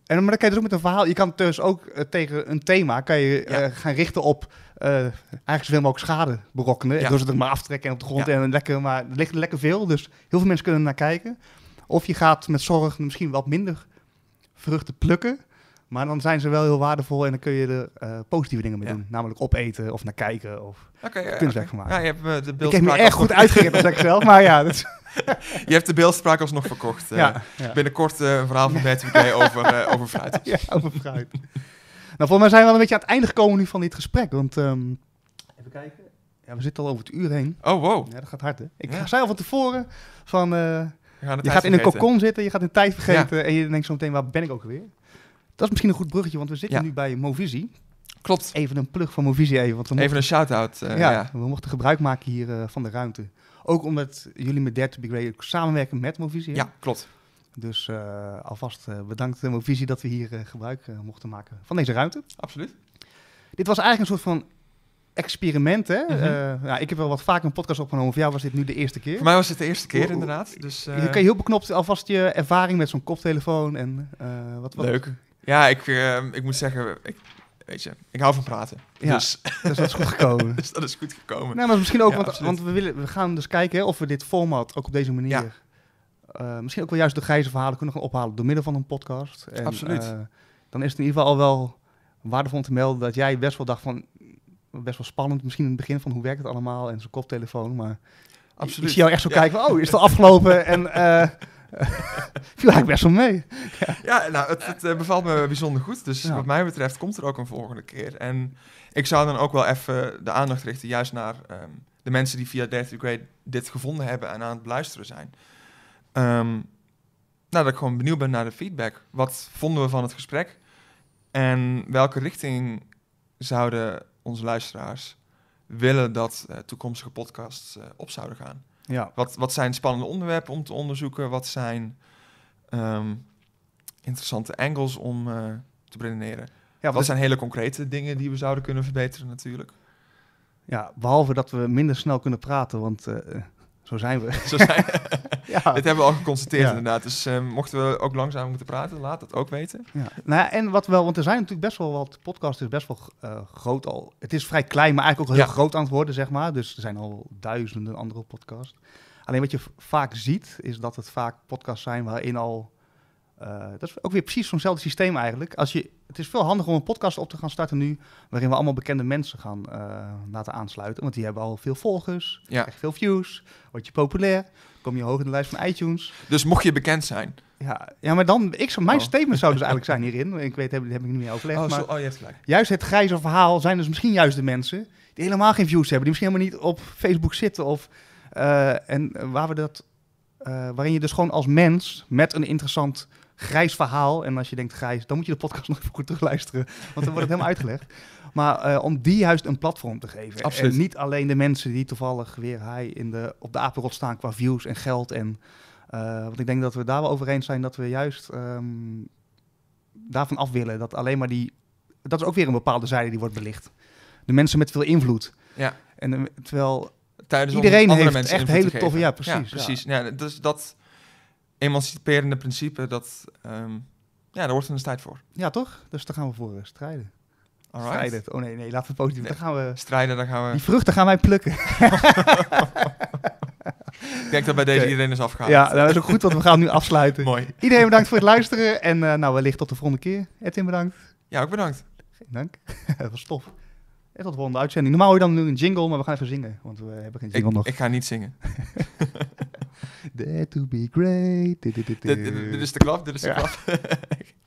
En maar dan kan je dus ook met een verhaal. Je kan dus ook tegen een thema kan je, gaan richten op eh, eigenlijk zoveel mogelijk schade berokkenen. Ja. Door ze er maar aftrekken en op de grond en lekker, maar er ligt lekker veel. Dus heel veel mensen kunnen naar kijken. Of je gaat met zorg misschien wat minder vruchten plukken. Maar dan zijn ze wel heel waardevol en dan kun je er eh, positieve dingen mee doen. Namelijk opeten of naar kijken of okay, ja, kunstwerk maken. Ja, je hebt, eh, de ik heb me echt goed uitgegeven, zeg ik zelf. Maar ja, dat [laughs] je hebt de beeldspraak alsnog verkocht. binnenkort een verhaal van Bertie over, over fruit. [laughs] over fruit. Nou, volgens mij zijn we een beetje aan het einde gekomen nu van dit gesprek. Want ehm, even kijken. Ja, we zitten al over het uur heen. Oh, wow. Ja, dat gaat hard, hè? Ik ga zei al van tevoren van... Eh, je gaat in een kokon zitten, je gaat in tijd vergeten... en je denkt zo meteen, waar ben ik ook weer? Dat is misschien een goed bruggetje, want we zitten nu bij Movisie. Klopt. Even een plug van Movisie even. Want even een shout-out. Eh, ja, we mochten gebruik maken hier eh, van de ruimte. Ook omdat jullie met Dare to Be Great samenwerken met Movisie. Ja, klopt. Dus eh, alvast eh, bedankt eh, visie dat we hier gebruik mochten maken van deze ruimte. Absoluut. Dit was eigenlijk een soort van experiment. Hè? Mhm. ik heb wel wat vaker een podcast opgenomen. Voor jou was dit nu de eerste keer. Voor mij was het de eerste keer, inderdaad. Dus, uh... Je kan heel beknopt alvast je ervaring met zo'n koptelefoon en wat, wat Leuk. Ja, ik, ehm, ik moet zeggen, ik, weet je, ik hou van praten. Ja, dus. [laughs] dus dat is goed gekomen. [laughs] Dus dat is goed gekomen. Nou, maar misschien ook, want, want, we, willen, we gaan dus kijken of we dit format ook op deze manier... Eh, misschien ook wel juist de verhalen kunnen gaan ophalen door middel van een podcast. En, Absoluut. Eh, dan is het in ieder geval al wel waardevol om te melden dat jij best wel dacht van, best wel spannend misschien in het begin van hoe werkt het allemaal en zo'n koptelefoon, maar Absoluut. ik zie jou echt zo kijken van, oh, is het al afgelopen [laughs] en... Eh, [laughs] viel eigenlijk best wel mee. ja. nou, het, bevalt me bijzonder goed. Dus wat mij betreft komt er ook een volgende keer. En ik zou dan ook wel even de aandacht richten juist naar ehm, de mensen die via 30 Great dit gevonden hebben en aan het luisteren zijn. Ehm, nou, dat ik gewoon benieuwd ben naar de feedback. Wat vonden we van het gesprek? En welke richting zouden onze luisteraars willen dat eh, toekomstige podcasts eh, op zouden gaan? Ja. Wat, wat zijn spannende onderwerpen om te onderzoeken? Wat zijn ehm, interessante angles om eh, te redeneren? Ja, Wat zijn hele concrete dingen die we zouden kunnen verbeteren natuurlijk. Ja, behalve dat we minder snel kunnen praten, want zo zijn we. Zo zijn [laughs] [laughs] ja. Dit hebben we al geconstateerd inderdaad. Dus eh, mochten we ook langzaam moeten praten, laat dat ook weten. Ja. Nou ja, en wat wel, want er zijn natuurlijk best wel wat podcast is dus best wel eh, groot al. Het is vrij klein, maar eigenlijk ook heel groot aan het worden, zeg maar. Dus er zijn al duizenden andere podcasts. Alleen wat je vaak ziet, is dat het vaak podcasts zijn waarin al eh, dat is ook weer precies zo'nzelfde systeem eigenlijk. Als je, het is veel handiger om een podcast op te gaan starten nu, waarin we allemaal bekende mensen gaan eh, laten aansluiten. Want die hebben al veel volgers, ja. veel views, word je populair, kom je hoog in de lijst van iTunes. Dus mocht je bekend zijn. Ja, ja maar dan, ik, mijn oh. statement zou dus eigenlijk zijn hierin. Ik weet, heb, heb ik niet meer overlegd. Oh, maar oh, Juist het grijze verhaal zijn dus misschien juist de mensen die helemaal geen views hebben, die misschien helemaal niet op Facebook zitten. Of, eh, en waar we dat, waarin je dus gewoon als mens met een interessant grijs verhaal. En als je denkt grijs, dan moet je de podcast [laughs] nog even goed terugluisteren. Want dan wordt het helemaal [laughs] uitgelegd. Maar eh, om die juist een platform te geven. Absoluut. En niet alleen de mensen die toevallig weer hij in de, op de apenrot staan qua views en geld. En, eh, want ik denk dat we daar wel over eens zijn dat we juist ehm, daarvan af willen. Dat alleen maar die... Dat is ook weer een bepaalde zijde die wordt belicht. De mensen met veel invloed. Ja. En eh, terwijl Tijdens iedereen heeft mensen echt hele toffe... Ja, precies. Ja, precies. Ja. ja dus dat emanciperende principe, dat, um, ja, daar wordt een dus tijd voor. Ja, toch? Dus daar gaan we voor eh, strijden. Alright. Strijden. Oh nee, nee, laten we positief. Nee. Dan gaan we... Strijden, dan gaan we... Die vruchten gaan wij plukken. [laughs] Ik denk dat bij deze iedereen is afgehaald. Ja, nou, dat is ook goed, want we gaan nu afsluiten. [laughs] Mooi. Iedereen bedankt voor het luisteren. En eh, nou, wellicht tot de volgende keer. Edwin, bedankt. Ja, ook bedankt. dank. [laughs] dat was tof. En tot volgende uitzending. Normaal hoor je dan een jingle, maar we gaan even zingen. Want we hebben geen jingle ik, nog. Ik ga niet zingen. [laughs] That to be great. Dit is de klap, dit is de klap. [laughs]